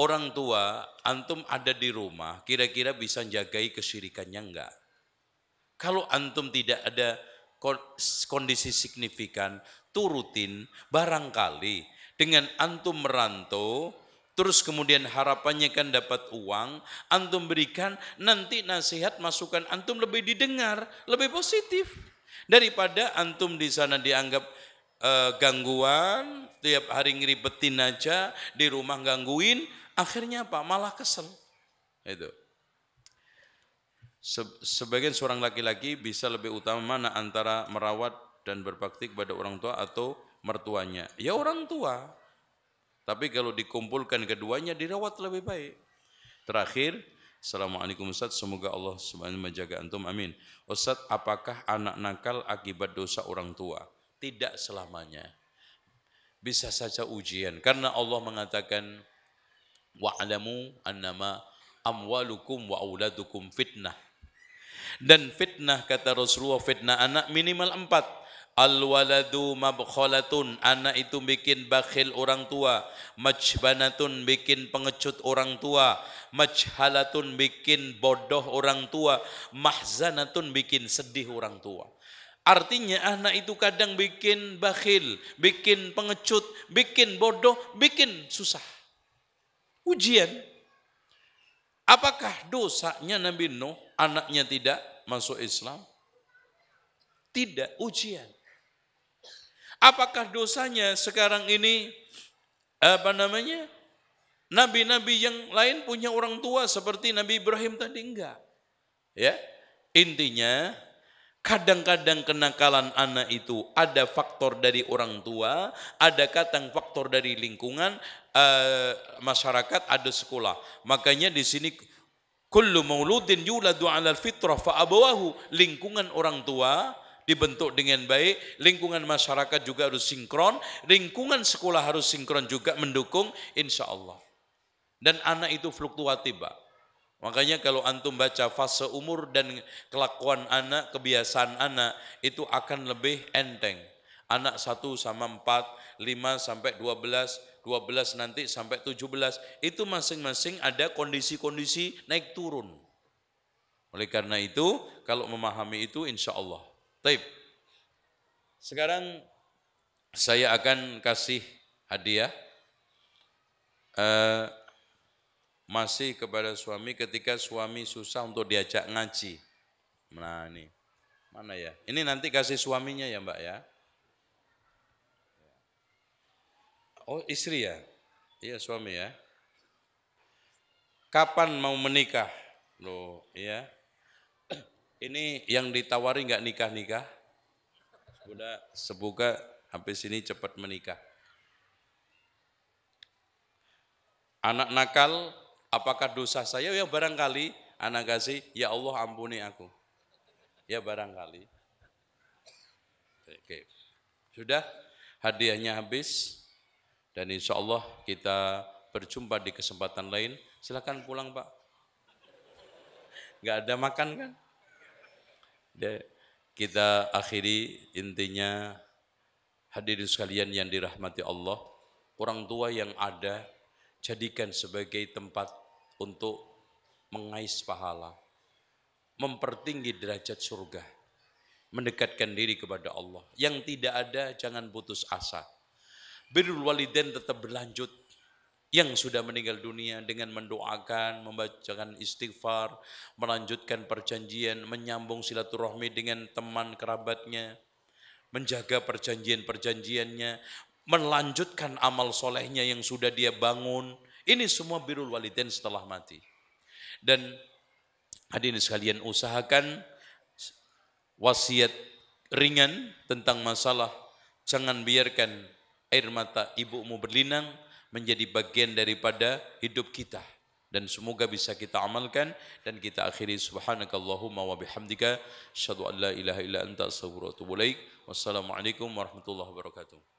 orang tua antum ada di rumah kira-kira bisa jagai kesyirikannya enggak kalau antum tidak ada kondisi signifikan, turutin, barangkali dengan antum merantau, terus kemudian harapannya kan dapat uang, antum berikan, nanti nasihat masukan antum lebih didengar, lebih positif. Daripada antum di sana dianggap e, gangguan, tiap hari ngeribetin aja, di rumah gangguin, akhirnya apa? Malah kesel. Itu sebagian seorang laki-laki bisa lebih utama mana antara merawat dan berbakti kepada orang tua atau mertuanya. Ya orang tua. Tapi kalau dikumpulkan keduanya dirawat lebih baik. Terakhir, Assalamualaikum Ustaz, semoga Allah subhanahu menjaga antum. Amin. Ustaz, apakah anak nakal akibat dosa orang tua? Tidak selamanya. Bisa saja ujian karena Allah mengatakan wa'alamu annama amwalukum wa fitnah dan fitnah kata Rasulullah fitnah anak minimal empat. Al-waladu mabkholatun. Anak itu bikin bakhil orang tua. Majbanatun bikin pengecut orang tua. Majhalatun bikin bodoh orang tua. Mahzanatun bikin sedih orang tua. Artinya anak itu kadang bikin bakhil, bikin pengecut, bikin bodoh, bikin susah. Ujian. Apakah dosanya Nabi Nuh anaknya tidak masuk Islam? Tidak, ujian. Apakah dosanya sekarang ini apa namanya? Nabi-nabi yang lain punya orang tua seperti Nabi Ibrahim tadi enggak. Ya. Intinya Kadang-kadang kenakalan anak itu ada faktor dari orang tua, ada kadang faktor dari lingkungan, uh, masyarakat, ada sekolah. Makanya di sini Kullu mauludin yuladu ala fitrah fa'abawahu. Lingkungan orang tua dibentuk dengan baik, lingkungan masyarakat juga harus sinkron, lingkungan sekolah harus sinkron juga mendukung insya Allah. Dan anak itu fluktuatif, Pak. Makanya kalau antum baca fase umur dan kelakuan anak, kebiasaan anak itu akan lebih enteng. Anak 1 sama 4, 5 sampai 12, 12 nanti sampai 17 itu masing-masing ada kondisi-kondisi naik turun. Oleh karena itu kalau memahami itu insya Allah. Taib. Sekarang saya akan kasih hadiah uh, masih kepada suami ketika suami susah untuk diajak ngaji. Nah ini mana ya? Ini nanti kasih suaminya ya mbak ya. Oh istri ya? Iya suami ya. Kapan mau menikah? Loh iya. Ini yang ditawari nggak nikah-nikah? Udah sebuka hampir sini cepat menikah. Anak nakal, apakah dosa saya? Ya barangkali anak kasih, ya Allah ampuni aku. Ya barangkali. Oke. Sudah hadiahnya habis. Dan insya Allah kita berjumpa di kesempatan lain. Silahkan pulang Pak. Gak ada makan kan? De, kita akhiri intinya hadirin sekalian yang dirahmati Allah. Orang tua yang ada jadikan sebagai tempat untuk mengais pahala, mempertinggi derajat surga, mendekatkan diri kepada Allah. Yang tidak ada jangan putus asa. Birrul Walidin tetap berlanjut. Yang sudah meninggal dunia dengan mendoakan, membacakan istighfar, melanjutkan perjanjian, menyambung silaturahmi dengan teman kerabatnya, menjaga perjanjian-perjanjiannya, melanjutkan amal solehnya yang sudah dia bangun. Ini semua birul Walidin setelah mati. Dan hadirin sekalian usahakan wasiat ringan tentang masalah jangan biarkan air mata ibumu berlinang menjadi bagian daripada hidup kita dan semoga bisa kita amalkan dan kita akhiri subhanakallahumma wa bihamdika syadu an la ilaha illa anta astaghfiruka wa atubu warahmatullahi wabarakatuh